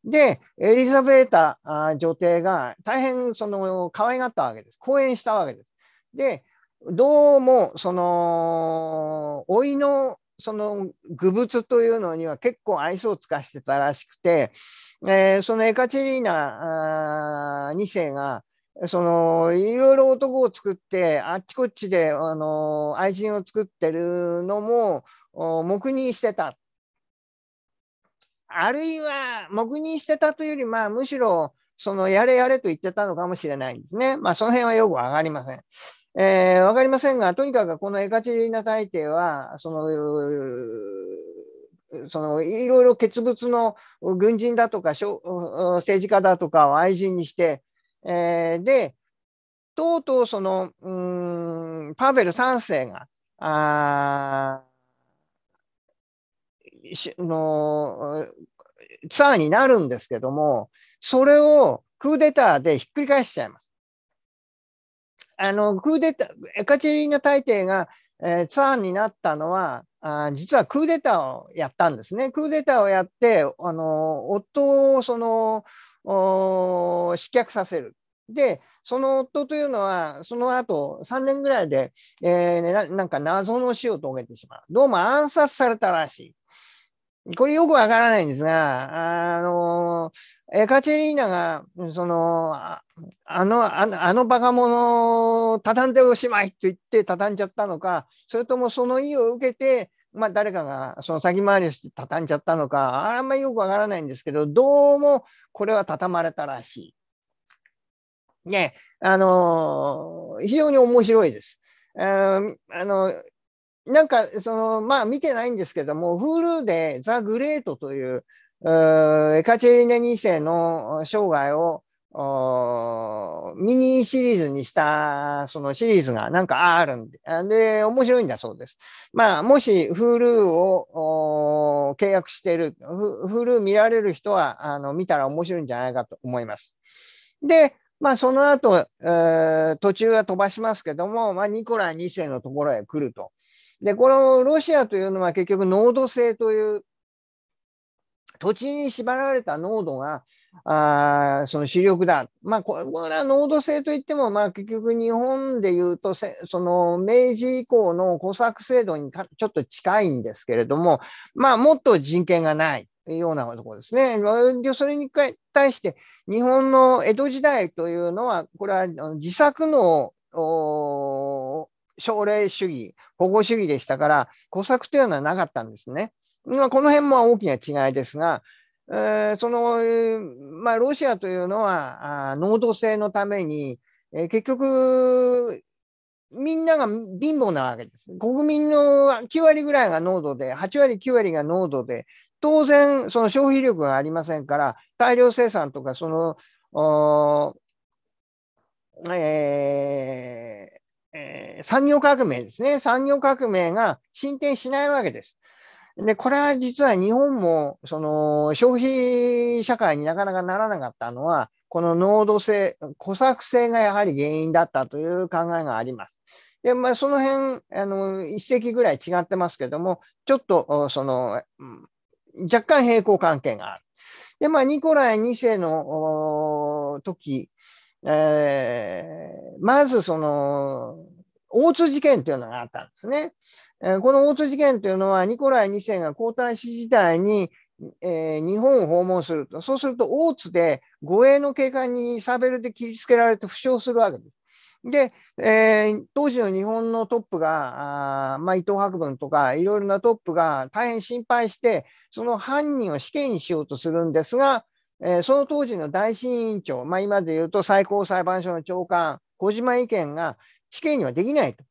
で、エリザベータ女帝が大変その可愛がったわけです。講演したわけです。で、どうも、その、老いの、その、愚物というのには結構愛想を尽かしてたらしくて、えー、そのエカチェリーナ2世が、そのいろいろ男を作ってあっちこっちであの愛人を作ってるのも黙認してた。あるいは黙認してたというより、まあ、むしろそのやれやれと言ってたのかもしれないんですね。まあ、その辺はよくわかりません。えー、わかりませんが、とにかくこのエカチリーナ大帝は、その、そのいろいろ傑物の軍人だとか政治家だとかを愛人にして、えー、で、とうとうその、うん、パーベル3世が、あのツアーになるんですけども、それをクーデターでひっくり返しちゃいます。あの、クーデター、エカチェリーナ大帝が、えー、ツアーになったのは、あ実はクーデターをやったんですね。クーデターをやって、あの、夫をその、失脚させる。で、その夫というのは、その後3年ぐらいで、えー、ね、なんか謎の死を遂げてしまう。どうも暗殺されたらしい。これよくわからないんですが、あのエカチェリーナが、その、あの、あのあのバカ者を畳んでおしまいと言って畳んじゃったのか、それともその意を受けて、まあ、誰かがその先回りして畳んじゃったのか、あんまりよくわからないんですけど、どうもこれは畳まれたらしい。ね、あのー、非常に面白いです。あのなんか、その、まあ見てないんですけども、Hulu でザ・グレートという、うエカチェリネ2世の生涯をミニシリーズにしたそのシリーズがなんかあるんで、で、面白いんだそうです。まあ、もし Hulu を契約してる、Hulu 見られる人はあの見たら面白いんじゃないかと思います。で、まあ、その後、えー、途中は飛ばしますけども、まあ、ニコライ2世のところへ来ると。で、このロシアというのは結局、濃度性という土地に縛られた濃度が、あその主力だ。まあ、これは濃度制といっても、まあ、結局日本でいうと、その明治以降の小作制度にちょっと近いんですけれども、まあ、もっと人権がない。ようなところですね。それに対して、日本の江戸時代というのは、これは自作の奨励主義、保護主義でしたから、小作というのはなかったんですね。まあ、この辺も大きな違いですが、えー、その、まあ、ロシアというのは、あ能動性のために、えー、結局、みんなが貧乏なわけです。国民の9割ぐらいが濃度で、8割、9割が濃度で、当然、その消費力がありませんから、大量生産とか、その、おえーえー、産業革命ですね、産業革命が進展しないわけです。で、これは実は日本も、その、消費社会になかなかならなかったのは、この濃度性、小作性がやはり原因だったという考えがあります。で、まあ、その辺、あの、一席ぐらい違ってますけども、ちょっと、その、若干平行関係がある。で、まあ、ニコライ2世の時、えー、まずその、大津事件というのがあったんですね。えこの大津事件というのは、ニコライ2世が皇太子時代に、えー、日本を訪問すると、そうすると大津で護衛の警官にサーベルで切りつけられて負傷するわけです。で、えー、当時の日本のトップが、あまあ、伊藤博文とかいろいろなトップが大変心配して、その犯人を死刑にしようとするんですが、えー、その当時の大審員長、まあ、今で言うと最高裁判所の長官、小島意見が死刑にはできないと。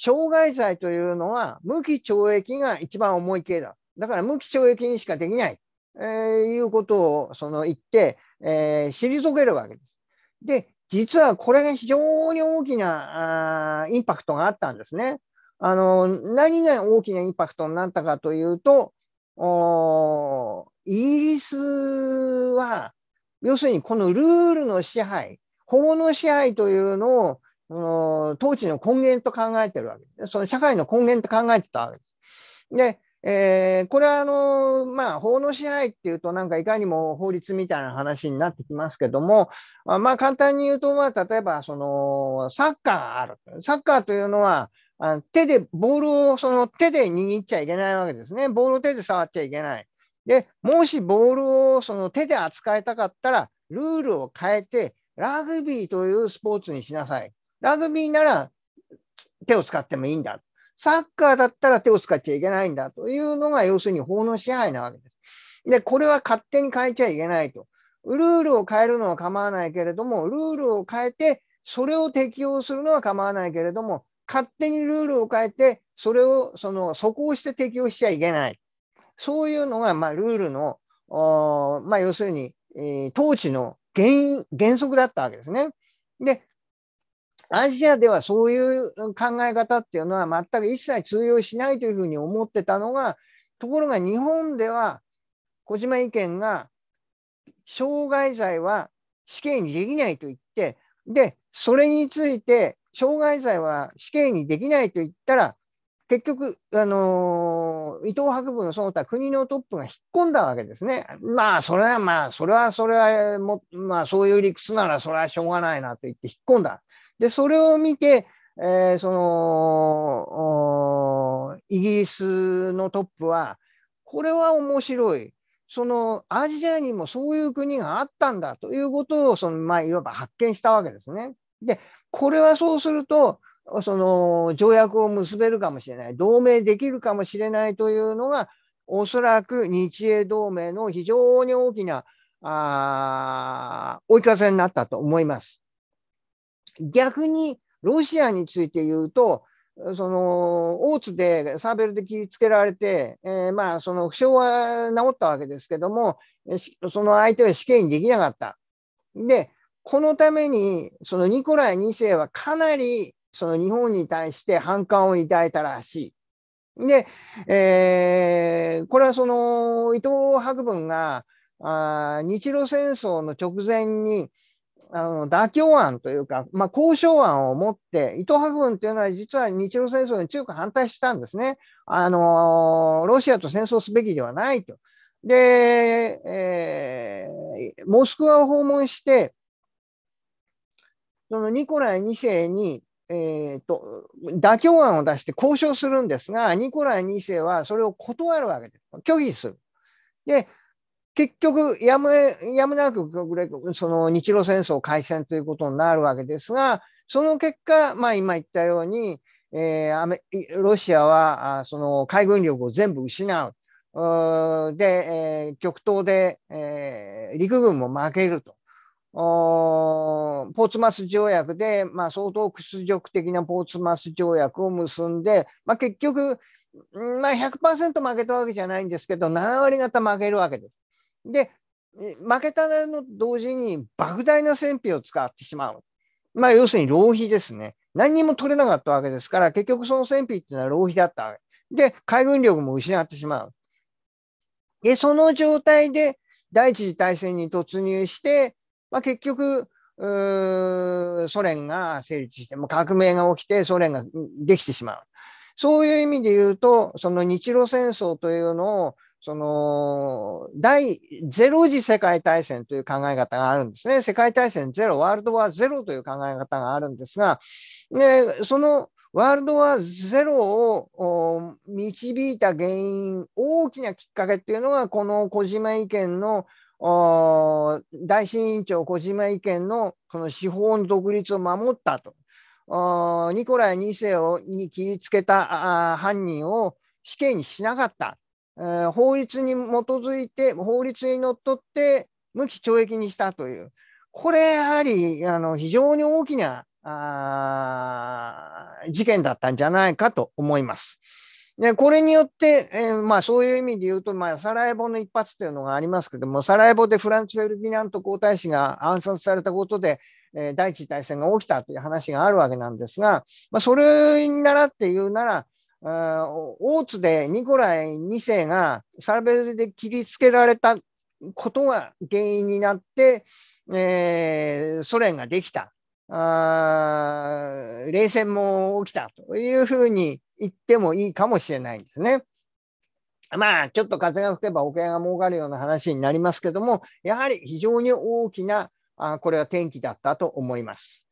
障害罪というのは無期懲役が一番重い刑だ。だから無期懲役にしかできない、えー、いうことをその言って、えー、退けるわけです。で、実はこれが非常に大きなあインパクトがあったんですね。あの何が大きなインパクトになったかというと、おイギリスは、要するにこのルールの支配、法の支配というのをその統治の根源と考えてるわけです。その社会の根源と考えてたわけです。で、えー、これはあの、まあ、法の支配っていうと、なんかいかにも法律みたいな話になってきますけども、まあ、簡単に言うと、まあ、例えばそのサッカーがある。サッカーというのは、あの手で、ボールをその手で握っちゃいけないわけですね。ボールを手で触っちゃいけない。で、もしボールをその手で扱いたかったら、ルールを変えて、ラグビーというスポーツにしなさい。ラグビーなら手を使ってもいいんだ。サッカーだったら手を使っちゃいけないんだというのが、要するに法の支配なわけです。で、これは勝手に変えちゃいけないと。ルールを変えるのは構わないけれども、ルールを変えて、それを適用するのは構わないけれども、勝手にルールを変えて、それをそのこをして適用しちゃいけない。そういうのが、まあ、ルールの、まあ、要するに、えー、統治の原因原則だったわけですね。で、アジアではそういう考え方っていうのは全く一切通用しないというふうに思ってたのが、ところが日本では小島意見が、傷害罪は死刑にできないと言って、で、それについて、傷害罪は死刑にできないと言ったら、結局、あのー、伊藤博文のその他、国のトップが引っ込んだわけですね。まあ、それはまあ、それはそれはも、まあ、そういう理屈なら、それはしょうがないなと言って引っ込んだ。で、それを見て、えー、そのイギリスのトップは、これは面白い。そのアジアにもそういう国があったんだということを、そのまあ、いわば発見したわけですね。で、これはそうすると、その条約を結べるかもしれない、同盟できるかもしれないというのが、おそらく日英同盟の非常に大きなあ追い風になったと思います。逆にロシアについて言うと、その大津でサーベルで切りつけられて、えー、まあその負傷は治ったわけですけども、その相手は死刑にできなかった。で、このためにそのニコライ2世はかなりその日本に対して反感を抱いたらしい。で、えー、これはその伊藤博文があ日露戦争の直前に、あの妥協案というか、まあ、交渉案を持って、伊藤博文というのは実は日露戦争に強く反対したんですね。あのロシアと戦争すべきではないと。で、えー、モスクワを訪問して、そのニコライ2世に、えーと妥協案を出して交渉するんですが、ニコライ2世はそれを断るわけです。拒否する。で、結局やむ、やむなく、その日露戦争開戦ということになるわけですが、その結果、まあ、今言ったように、えー、ロシアはあその海軍力を全部失う。うで、えー、極東で、えー、陸軍も負けると。ポーツマス条約で、まあ、相当屈辱的なポーツマス条約を結んで、まあ、結局、まあ100%負けたわけじゃないんですけど、7割方負けるわけです。で、負けたの同時に莫大な戦費を使ってしまう。まあ、要するに浪費ですね。何にも取れなかったわけですから、結局その戦費っていうのは浪費だったわけ。で、海軍力も失ってしまう。で、その状態で第一次大戦に突入して、まあ、結局、ソ連が成立して、もう革命が起きてソ連ができてしまう。そういう意味で言うと、その日露戦争というのをその、第0次世界大戦という考え方があるんですね。世界大戦ゼロ、ワールドワーゼロという考え方があるんですが、でそのワールドワーゼロを導いた原因、大きなきっかけっていうのが、この小島意見の大審院長小島意見のこの司法の独立を守ったと。ニコライ2世をに切りつけた犯人を死刑にしなかった。えー、法律に基づいて、法律にのっとって、無期懲役にしたという、これ、やはりあの非常に大きなあ事件だったんじゃないかと思います。でこれによって、えー、まあ、そういう意味で言うと、まあ、サラエボの一発というのがありますけども、サラエボでフランス・フェルディナント皇太子が暗殺されたことで、えー、第一次大戦が起きたという話があるわけなんですが、まあ、それに倣って言うなら、大津でニコライ2世がサラベルで切りつけられたことが原因になって、えー、ソ連ができたあ、冷戦も起きたというふうに言ってもいいかもしれないですね。まあ、ちょっと風が吹けば保険が儲かるような話になりますけども、やはり非常に大きな、あこれは転機だったと思います。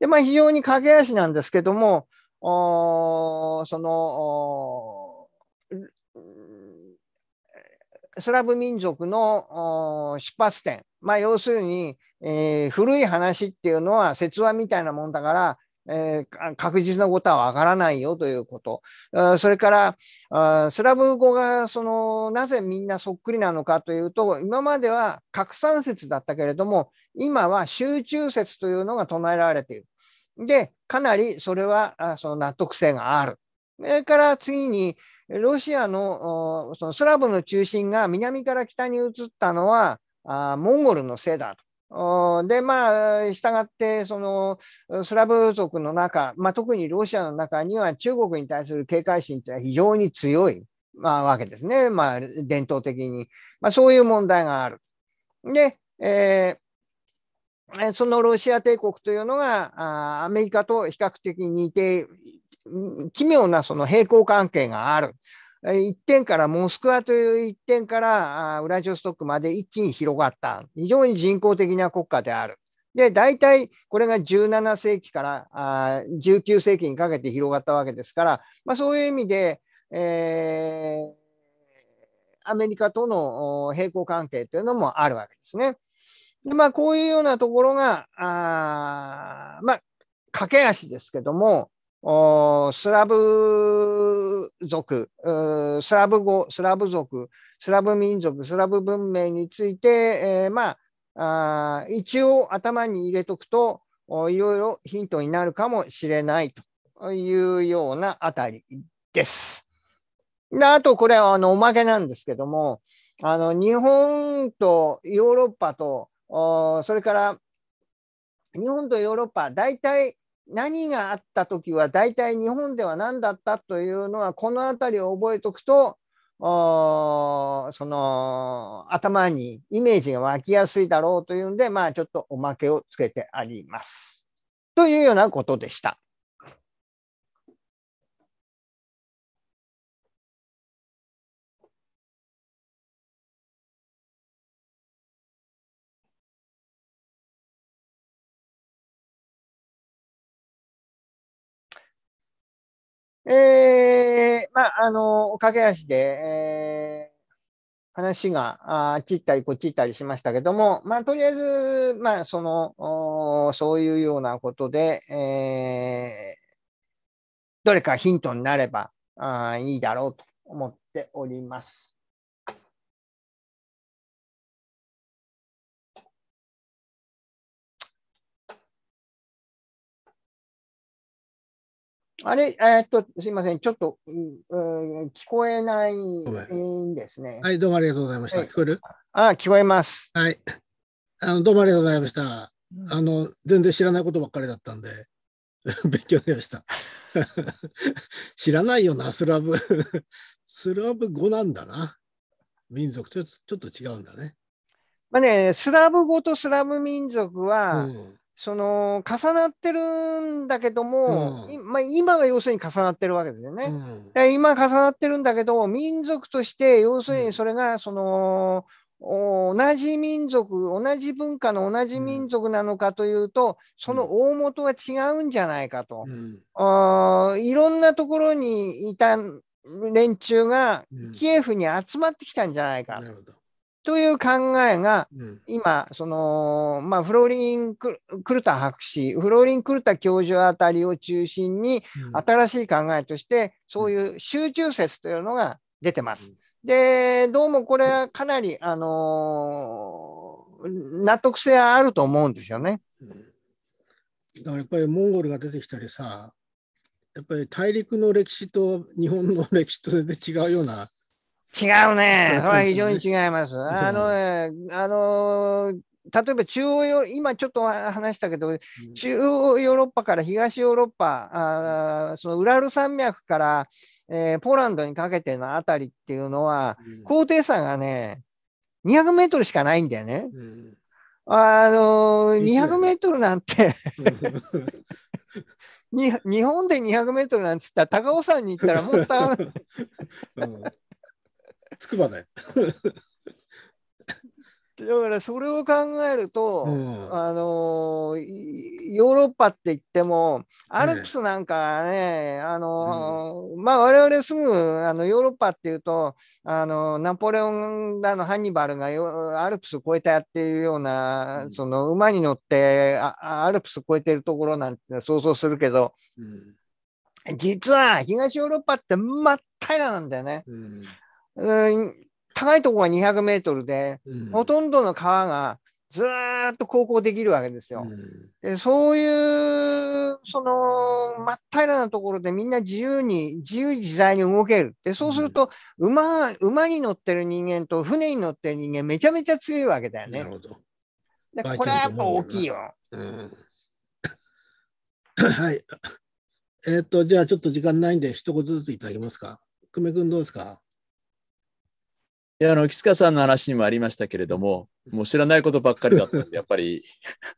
で、まあ、非常に駆け足なんですけども、そのスラブ民族の出発点、まあ、要するに、えー、古い話っていうのは説話みたいなもんだから、えー、確実なことはわからないよということ、それからスラブ語がそのなぜみんなそっくりなのかというと、今までは拡散説だったけれども、今は集中説というのが唱えられている。で、かなりそれはその納得性がある。それから次に、ロシアのそのスラブの中心が南から北に移ったのはあモンゴルのせいだと。で、まあ、したがって、そのスラブ族の中、まあ、特にロシアの中には中国に対する警戒心というのは非常に強い、まあ、わけですね、まあ、伝統的に。まあ、そういう問題がある。で、えーそのロシア帝国というのがアメリカと比較的似て奇妙なその平行関係がある。一点からモスクワという一点からウラジオストックまで一気に広がった。非常に人工的な国家である。で、大体これが17世紀からあ19世紀にかけて広がったわけですから、まあ、そういう意味で、えー、アメリカとの平行関係というのもあるわけですね。でまあ、こういうようなところが、あまあ、駆け足ですけども、スラブ族、スラブ語、スラブ族、スラブ民族、スラブ文明について、えー、まあ一応頭に入れとくといろいろヒントになるかもしれないというようなあたりです。であと、これはあのおまけなんですけども、あの日本とヨーロッパとそれから日本とヨーロッパ大体何があった時は大体日本では何だったというのはこの辺りを覚えておくとその頭にイメージが湧きやすいだろうというんでまあちょっとおまけをつけてあります。というようなことでした。えー、まあ、あの、駆け足で、えー、話があっち行ったりこっち行ったりしましたけども、まあ、とりあえず、まあ、その、そういうようなことで、えー、どれかヒントになればあいいだろうと思っております。あれ、えー、っと、すいません、ちょっと、うん、聞こえないんですね。はい、どうもありがとうございました。聞こえるあ、聞こえます。はい。あの、どうもありがとうございました。あの、全然知らないことばっかりだったんで、勉強になりました。知らないよな、スラブ。スラブ語なんだな。民族ょちょっと違うんだね。まあね、スラブ語とスラブ民族は、うん、その重なってるんだけども、うん、まあ、今が要するに重なってるわけですよね、うん、今重なってるんだけど民族として要するにそれがその、同じ民族同じ文化の同じ民族なのかというと、うん、その大元は違うんじゃないかと、うん、いろんなところにいた連中がキエフに集まってきたんじゃないか。なるほどという考えが、今、その、まあ、フローリン・クルタ博士、フローリン・クルタ教授あたりを中心に、新しい考えとして、そういう集中説というのが出てます。で、どうもこれはかなり、あのー、納得性はあると思うんですよね。だからやっぱりモンゴルが出てきたりさ、やっぱり大陸の歴史と日本の歴史と全然違うような違うね。それは非常に違います。あのね、あの、例えば中央ヨ今ちょっと話したけど、中央ヨーロッパから東ヨーロッパ、あそのウラル山脈から、えー、ポーランドにかけてのあたりっていうのは、高低差がね、200メートルしかないんだよね。あの、200メートルなんて 日本で200メートルなんて言ったら、高尾山に行ったらもっと、筑波だよ。だからそれを考えると、うん、あのヨーロッパって言ってもアルプスなんかね、あの、うん、まあ我々すぐあのヨーロッパっていうとあのナポレオンだのハンニバルがアルプス越えたっていうような、うん、その馬に乗ってあアルプス越えてるところなんて想像するけど、実は東ヨーロッパって真っ平らなんだよね。高いところが200メートルで、うん、ほとんどの川がずっと航行できるわけですよ。うん、そういうその真っ平らなところでみんな自由に自由自在に動ける。でそうすると、うん、馬馬に乗ってる人間と船に乗ってる人間めちゃめちゃ強いわけだよね。なるほどでこれはやっぱ大きいよ。うん、はい。えっ、とじゃあちょっと時間ないんで一言ずついただけますか。久米君どうですかいや、あの、木塚さんの話にもありましたけれども、もう知らないことばっかりだったんで、やっぱり、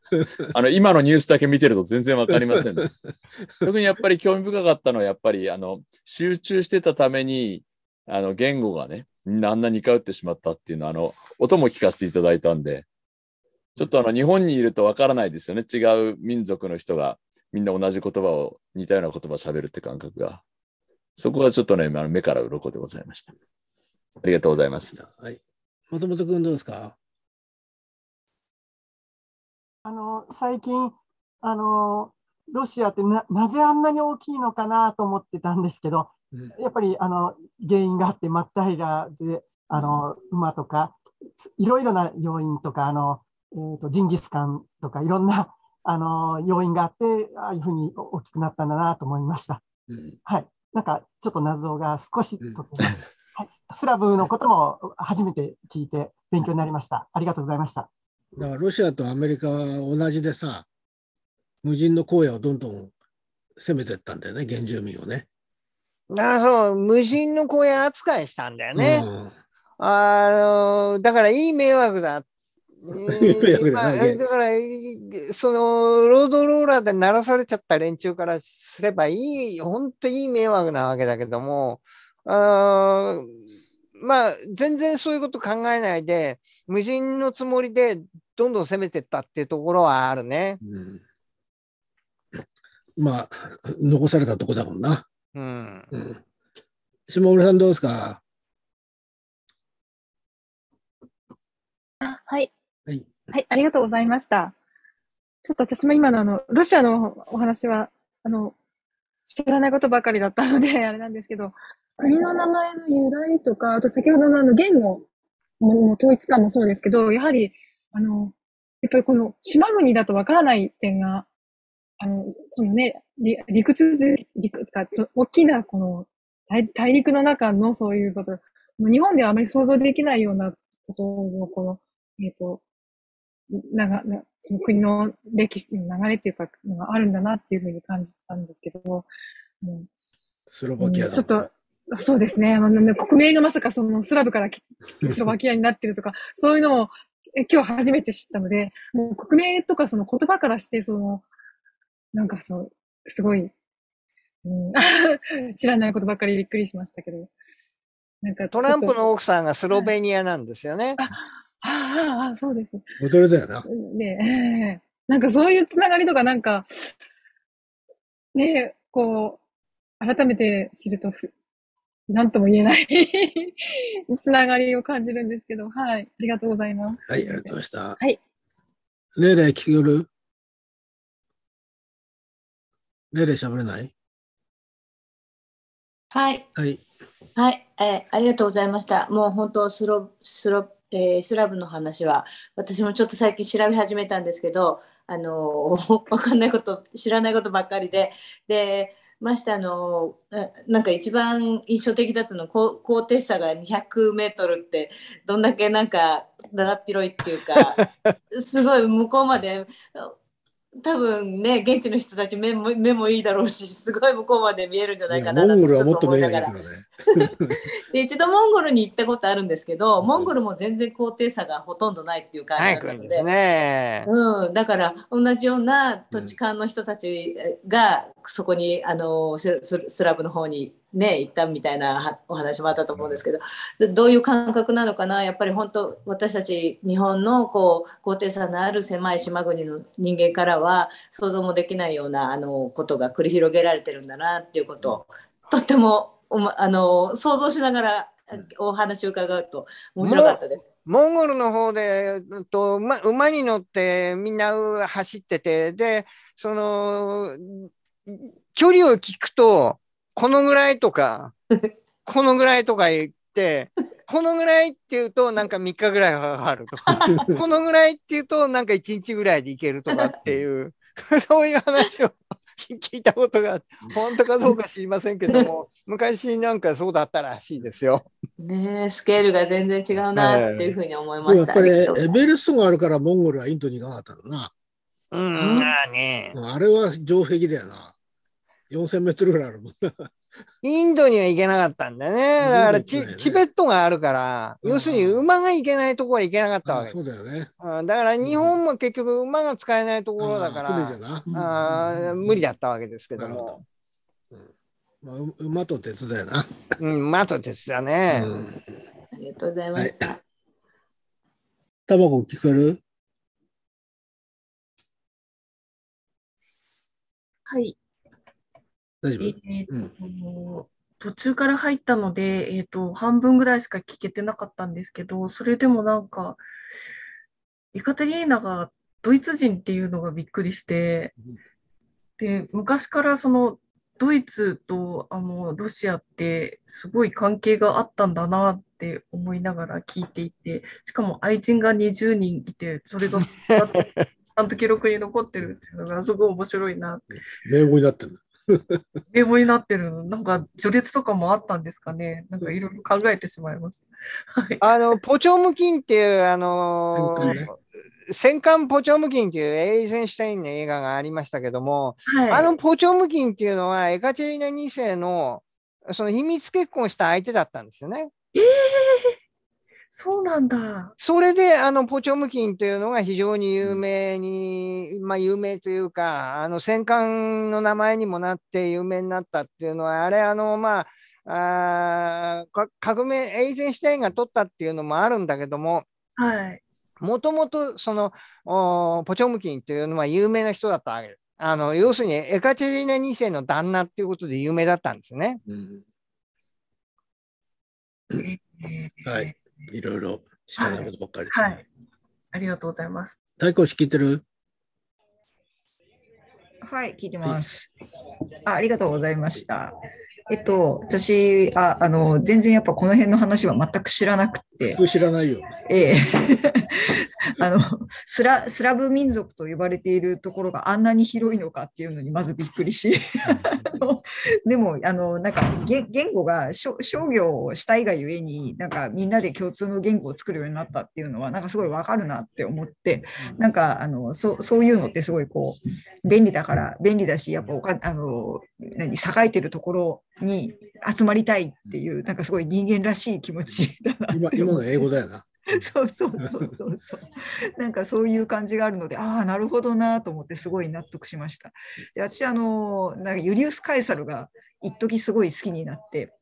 あの、今のニュースだけ見てると全然わかりません、ね、特にやっぱり興味深かったのは、やっぱり、あの、集中してたために、あの、言語がね、みんなあんなに通ってしまったっていうのは、あの、音も聞かせていただいたんで、ちょっとあの、日本にいるとわからないですよね。違う民族の人が、みんな同じ言葉を、似たような言葉を喋るって感覚が。そこはちょっとね、あの目から鱗でございました。ありがとうございます。はい。松本君どうですかあの、最近、あの、ロシアってなぜあんなに大きいのかなと思ってたんですけど、やっぱりあの原因があって、真っ平で、あの馬とか、いろいろな要因とか、あのえーと、とジンギスカンとか、いろんなあの要因があって、ああいうふうに大きくなったんだなと思いました。うん、はい、なんかちょっと謎が少し解けました。うんはい、スラブのことも初めて聞いて勉強になりました。ありがとうございました。だからロシアとアメリカは同じでさ、無人の荒野をどんどん攻めてったんだよね、原住民をね。あそう、無人の荒野扱いしたんだよね。うん、あのだからいい迷惑だ。だから、その、ロードローラーで鳴らされちゃった連中からすればいい、本当いい迷惑なわけだけども、あまあ、全然そういうこと考えないで、無人のつもりでどんどん攻めてったっていうところはあるね。うん、まあ、残されたとこだもんな。うん。うん、下村さん、どうですかあはい、はい。はい、ありがとうございました。ちょっと私も今のあのロシアのお話はあの知らないことばかりだったので、あれなんですけど、国の名前の由来とか、あと先ほどのあの言語の統一感もそうですけど、やはり、あの、やっぱりこの島国だとわからない点が、あの、そのね、陸続き、陸か、大きなこの大大陸の中のそういうこと、日本ではあまり想像できないようなことを、この、えっ、ー、と、なが、なその国の歴史の流れっていうか、のがあるんだなっていうふうに感じたんですけど、うん、スロバキアだ、ね、ちょっと、そうですね。国名がまさかそのスラブからスロバキアになってるとか、そういうのを今日初めて知ったので、もう国名とかその言葉からして、その、なんかそう、すごい、うん、知らないことばっかりびっくりしましたけど。なんかトランプの奥さんがスロベニアなんですよね。あああ、そうです。ボトルだよな。ねえ。なんかそういうつながりとか、なんか、ねえ、こう、改めて知るとふなんとも言えない つながりを感じるんですけど、はい、ありがとうございます。はい、ありがとうございました。はい。レイレイ聞くえるレイレイ喋れないはい。はい。はい、えー、ありがとうございました。もう本当スロ、スロ、えー、スラブの話は、私もちょっと最近調べ始めたんですけど、あのー、わかんないこと、知らないことばっかりで、で、ましてあのなんか一番印象的だったの高高低差が200メートルってどんだけなんかだだっ広いっていうか すごい向こうまで多分ね現地の人たち目も目もいいだろうしすごい向こうまで見えるんじゃないかなと思いながら。で一度モンゴルに行ったことあるんですけど、モンゴルも全然高低差がほとんどないっていう感じなっでので、ね、うん、だから同じような土地勘の人たちがそこに、あのスラブの方にね行ったみたいなお話もあったと思うんですけど、うん、どういう感覚なのかなやっぱり本当私たち日本のこう高低差のある狭い島国の人間からは想像もできないようなあのことが繰り広げられてるんだなっていうことをとってもおま、あの想像しながらお話を伺うと面白かったです。モンゴルの方でと馬馬に乗ってみんな走っててでその距離を聞くとこのぐらいとか このぐらいとか言ってこのぐらいっていうとなんか3日ぐらいかかるとか このぐらいっていうとなんか1日ぐらいで行けるとかっていう そういう話を 聞いたことが 本当かどうか知りませんけども 昔なんかそうだったらしいですよ。ねスケールが全然違うなっていうふうに思いました、ね、やっぱりエベレストがあるからモンゴルはインドにいかなかったのな。うん、うん、あれは城壁だよな。4000メートルぐらいあるもんな。インドには行けなかったんだね。だからチ、ね、チベットがあるから、要するに馬が行けないところは行けなかったわけ。そうだよね。だから日本も結局馬が使えないところだから、あ無理だったわけですけども。どうんまあ、馬と鉄だよな。うん、馬と鉄だね、うん、ありがとうございました。タバコ聞こえるはい。大丈夫、えー途中から入ったので、えーと、半分ぐらいしか聞けてなかったんですけどそれでもなんかイカテリーナがドイツ人っていうのがびっくりしてで昔からそのドイツとあのロシアってすごい関係があったんだなって思いながら聞いていてしかも愛人が20人いてそれが ちゃんと記録に残ってるっていうのがすごい面白いなって。になってる英語になってるの、なんか序列とかもあったんですかね。なんかいろいろ考えてしまいます。はい、あの、ポチョムキンっていう、あのー、戦艦ポチョムキンっていうエイゼンシュタインの映画がありましたけども、はい、あのポチョムキンっていうのはエカチェリーナ2世のその秘密結婚した相手だったんですよね。えーそうなんだ。それで、あの、ポチョムキンというのが非常に有名に、うん、まあ、有名というか、あの、戦艦の名前にもなって有名になったっていうのは、あれ、あの、まあ、あ革命、エイゼンシュタインが取ったっていうのもあるんだけども、はい。もともと、その、ポチョムキンというのは有名な人だったわけです。あの、要するに、エカチェリーナ2世の旦那っていうことで有名だったんですね。うん、はい。いろいろ知らないことばっかり、はい、はい。ありがとうございます。太鼓聞いてるはい、聞いてます、あ。ありがとうございました。えっと、私、ああの全然やっぱこの辺の話は全く知らなくて。普通知らないよ。ええ。あのスラスラブ民族と呼ばれているところがあんなに広いのかっていうのにまずびっくりし でもあのなんか言語が商業をしたいがゆえになんかみんなで共通の言語を作るようになったっていうのはなんかすごいわかるなって思ってなんかあのそそういうのってすごいこう便利だから便利だしやっぱおかあの何栄えてるところに集まりたいっていう、なんかすごい人間らしい気持ちだな今。今の英語だよな。そうそうそうそうそう。なんかそういう感じがあるので、ああ、なるほどなと思ってすごい納得しました。で私、あの、なんかユリウス・カエサルが一時すごい好きになって、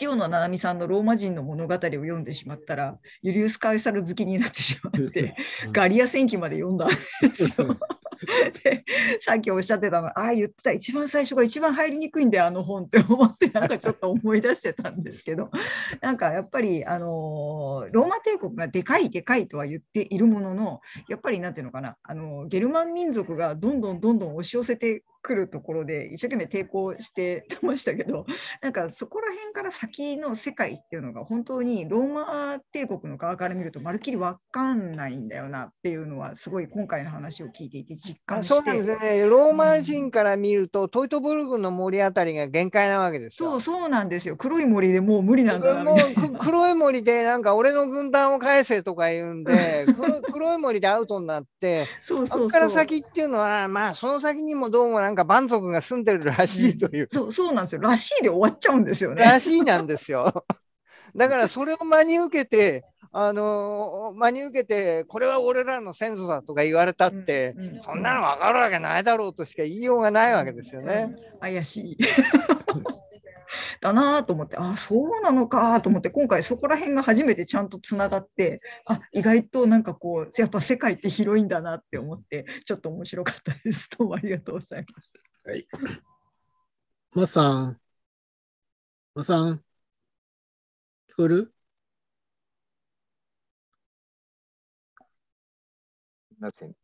塩野七海さんのローマ人の物語を読んでしまったら、ユリウス・カエサル好きになってしまって、ガリア戦記まで読んだんですよ。でさっきおっしゃってたのああ言ってた一番最初が一番入りにくいんだよあの本って思ってなんかちょっと思い出してたんですけど なんかやっぱりあのローマ帝国がでかいでかいとは言っているもののやっぱり何ていうのかなあのゲルマン民族がどんどんどんどん押し寄せて来るところで一生懸命抵抗して ましたけどなんかそこら辺から先の世界っていうのが本当にローマ帝国の側から見るとまるっきり分かんないんだよなっていうのはすごい今回の話を聞いていて実感してそうですねローマ人から見ると、うん、トイトブルグの森あたりが限界なわけですそうそうなんですよ黒い森でもう無理なんだもう黒い森でなんか俺の軍団を返せとか言うんで 黒い森でアウトになってそこから先っていうのはまあその先にもどうもなんなんか蛮族が住んでるらしいという、うん、そうそうなんですよらしいで終わっちゃうんですよねらしいなんですよ だからそれを真に受けてあの真に受けてこれは俺らの先祖だとか言われたって、うんうん、そんなの分かるわけないだろうとしか言いようがないわけですよね、怪しい だなと思って、ああ、そうなのかと思って、今回そこら辺が初めてちゃんとつながって、あ意外となんかこう、やっぱ世界って広いんだなって思って、ちょっと面白かったです。どうもありがとうございました。はい。まさん。まさん。聞こえる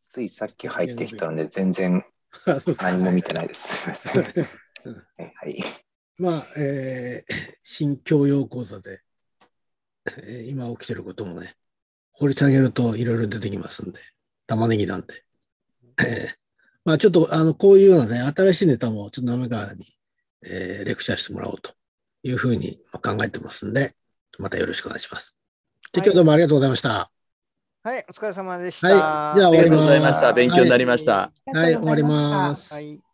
ついさっき入ってきたので、全然何も見てないです。すみません。はい。まあ、えー、新教養講座で、えー、今起きてることもね、掘り下げるといろいろ出てきますんで、玉ねぎなんで。えまあちょっと、あの、こういうようなね、新しいネタもちょっと滑川に、えー、レクチャーしてもらおうというふうに考えてますんで、またよろしくお願いします。はい、今日どうもありがとうございました。はい、お疲れ様でした。はい、じゃあ終わります。ありがとうございました。勉強になりました。はい、はい、終わります。はい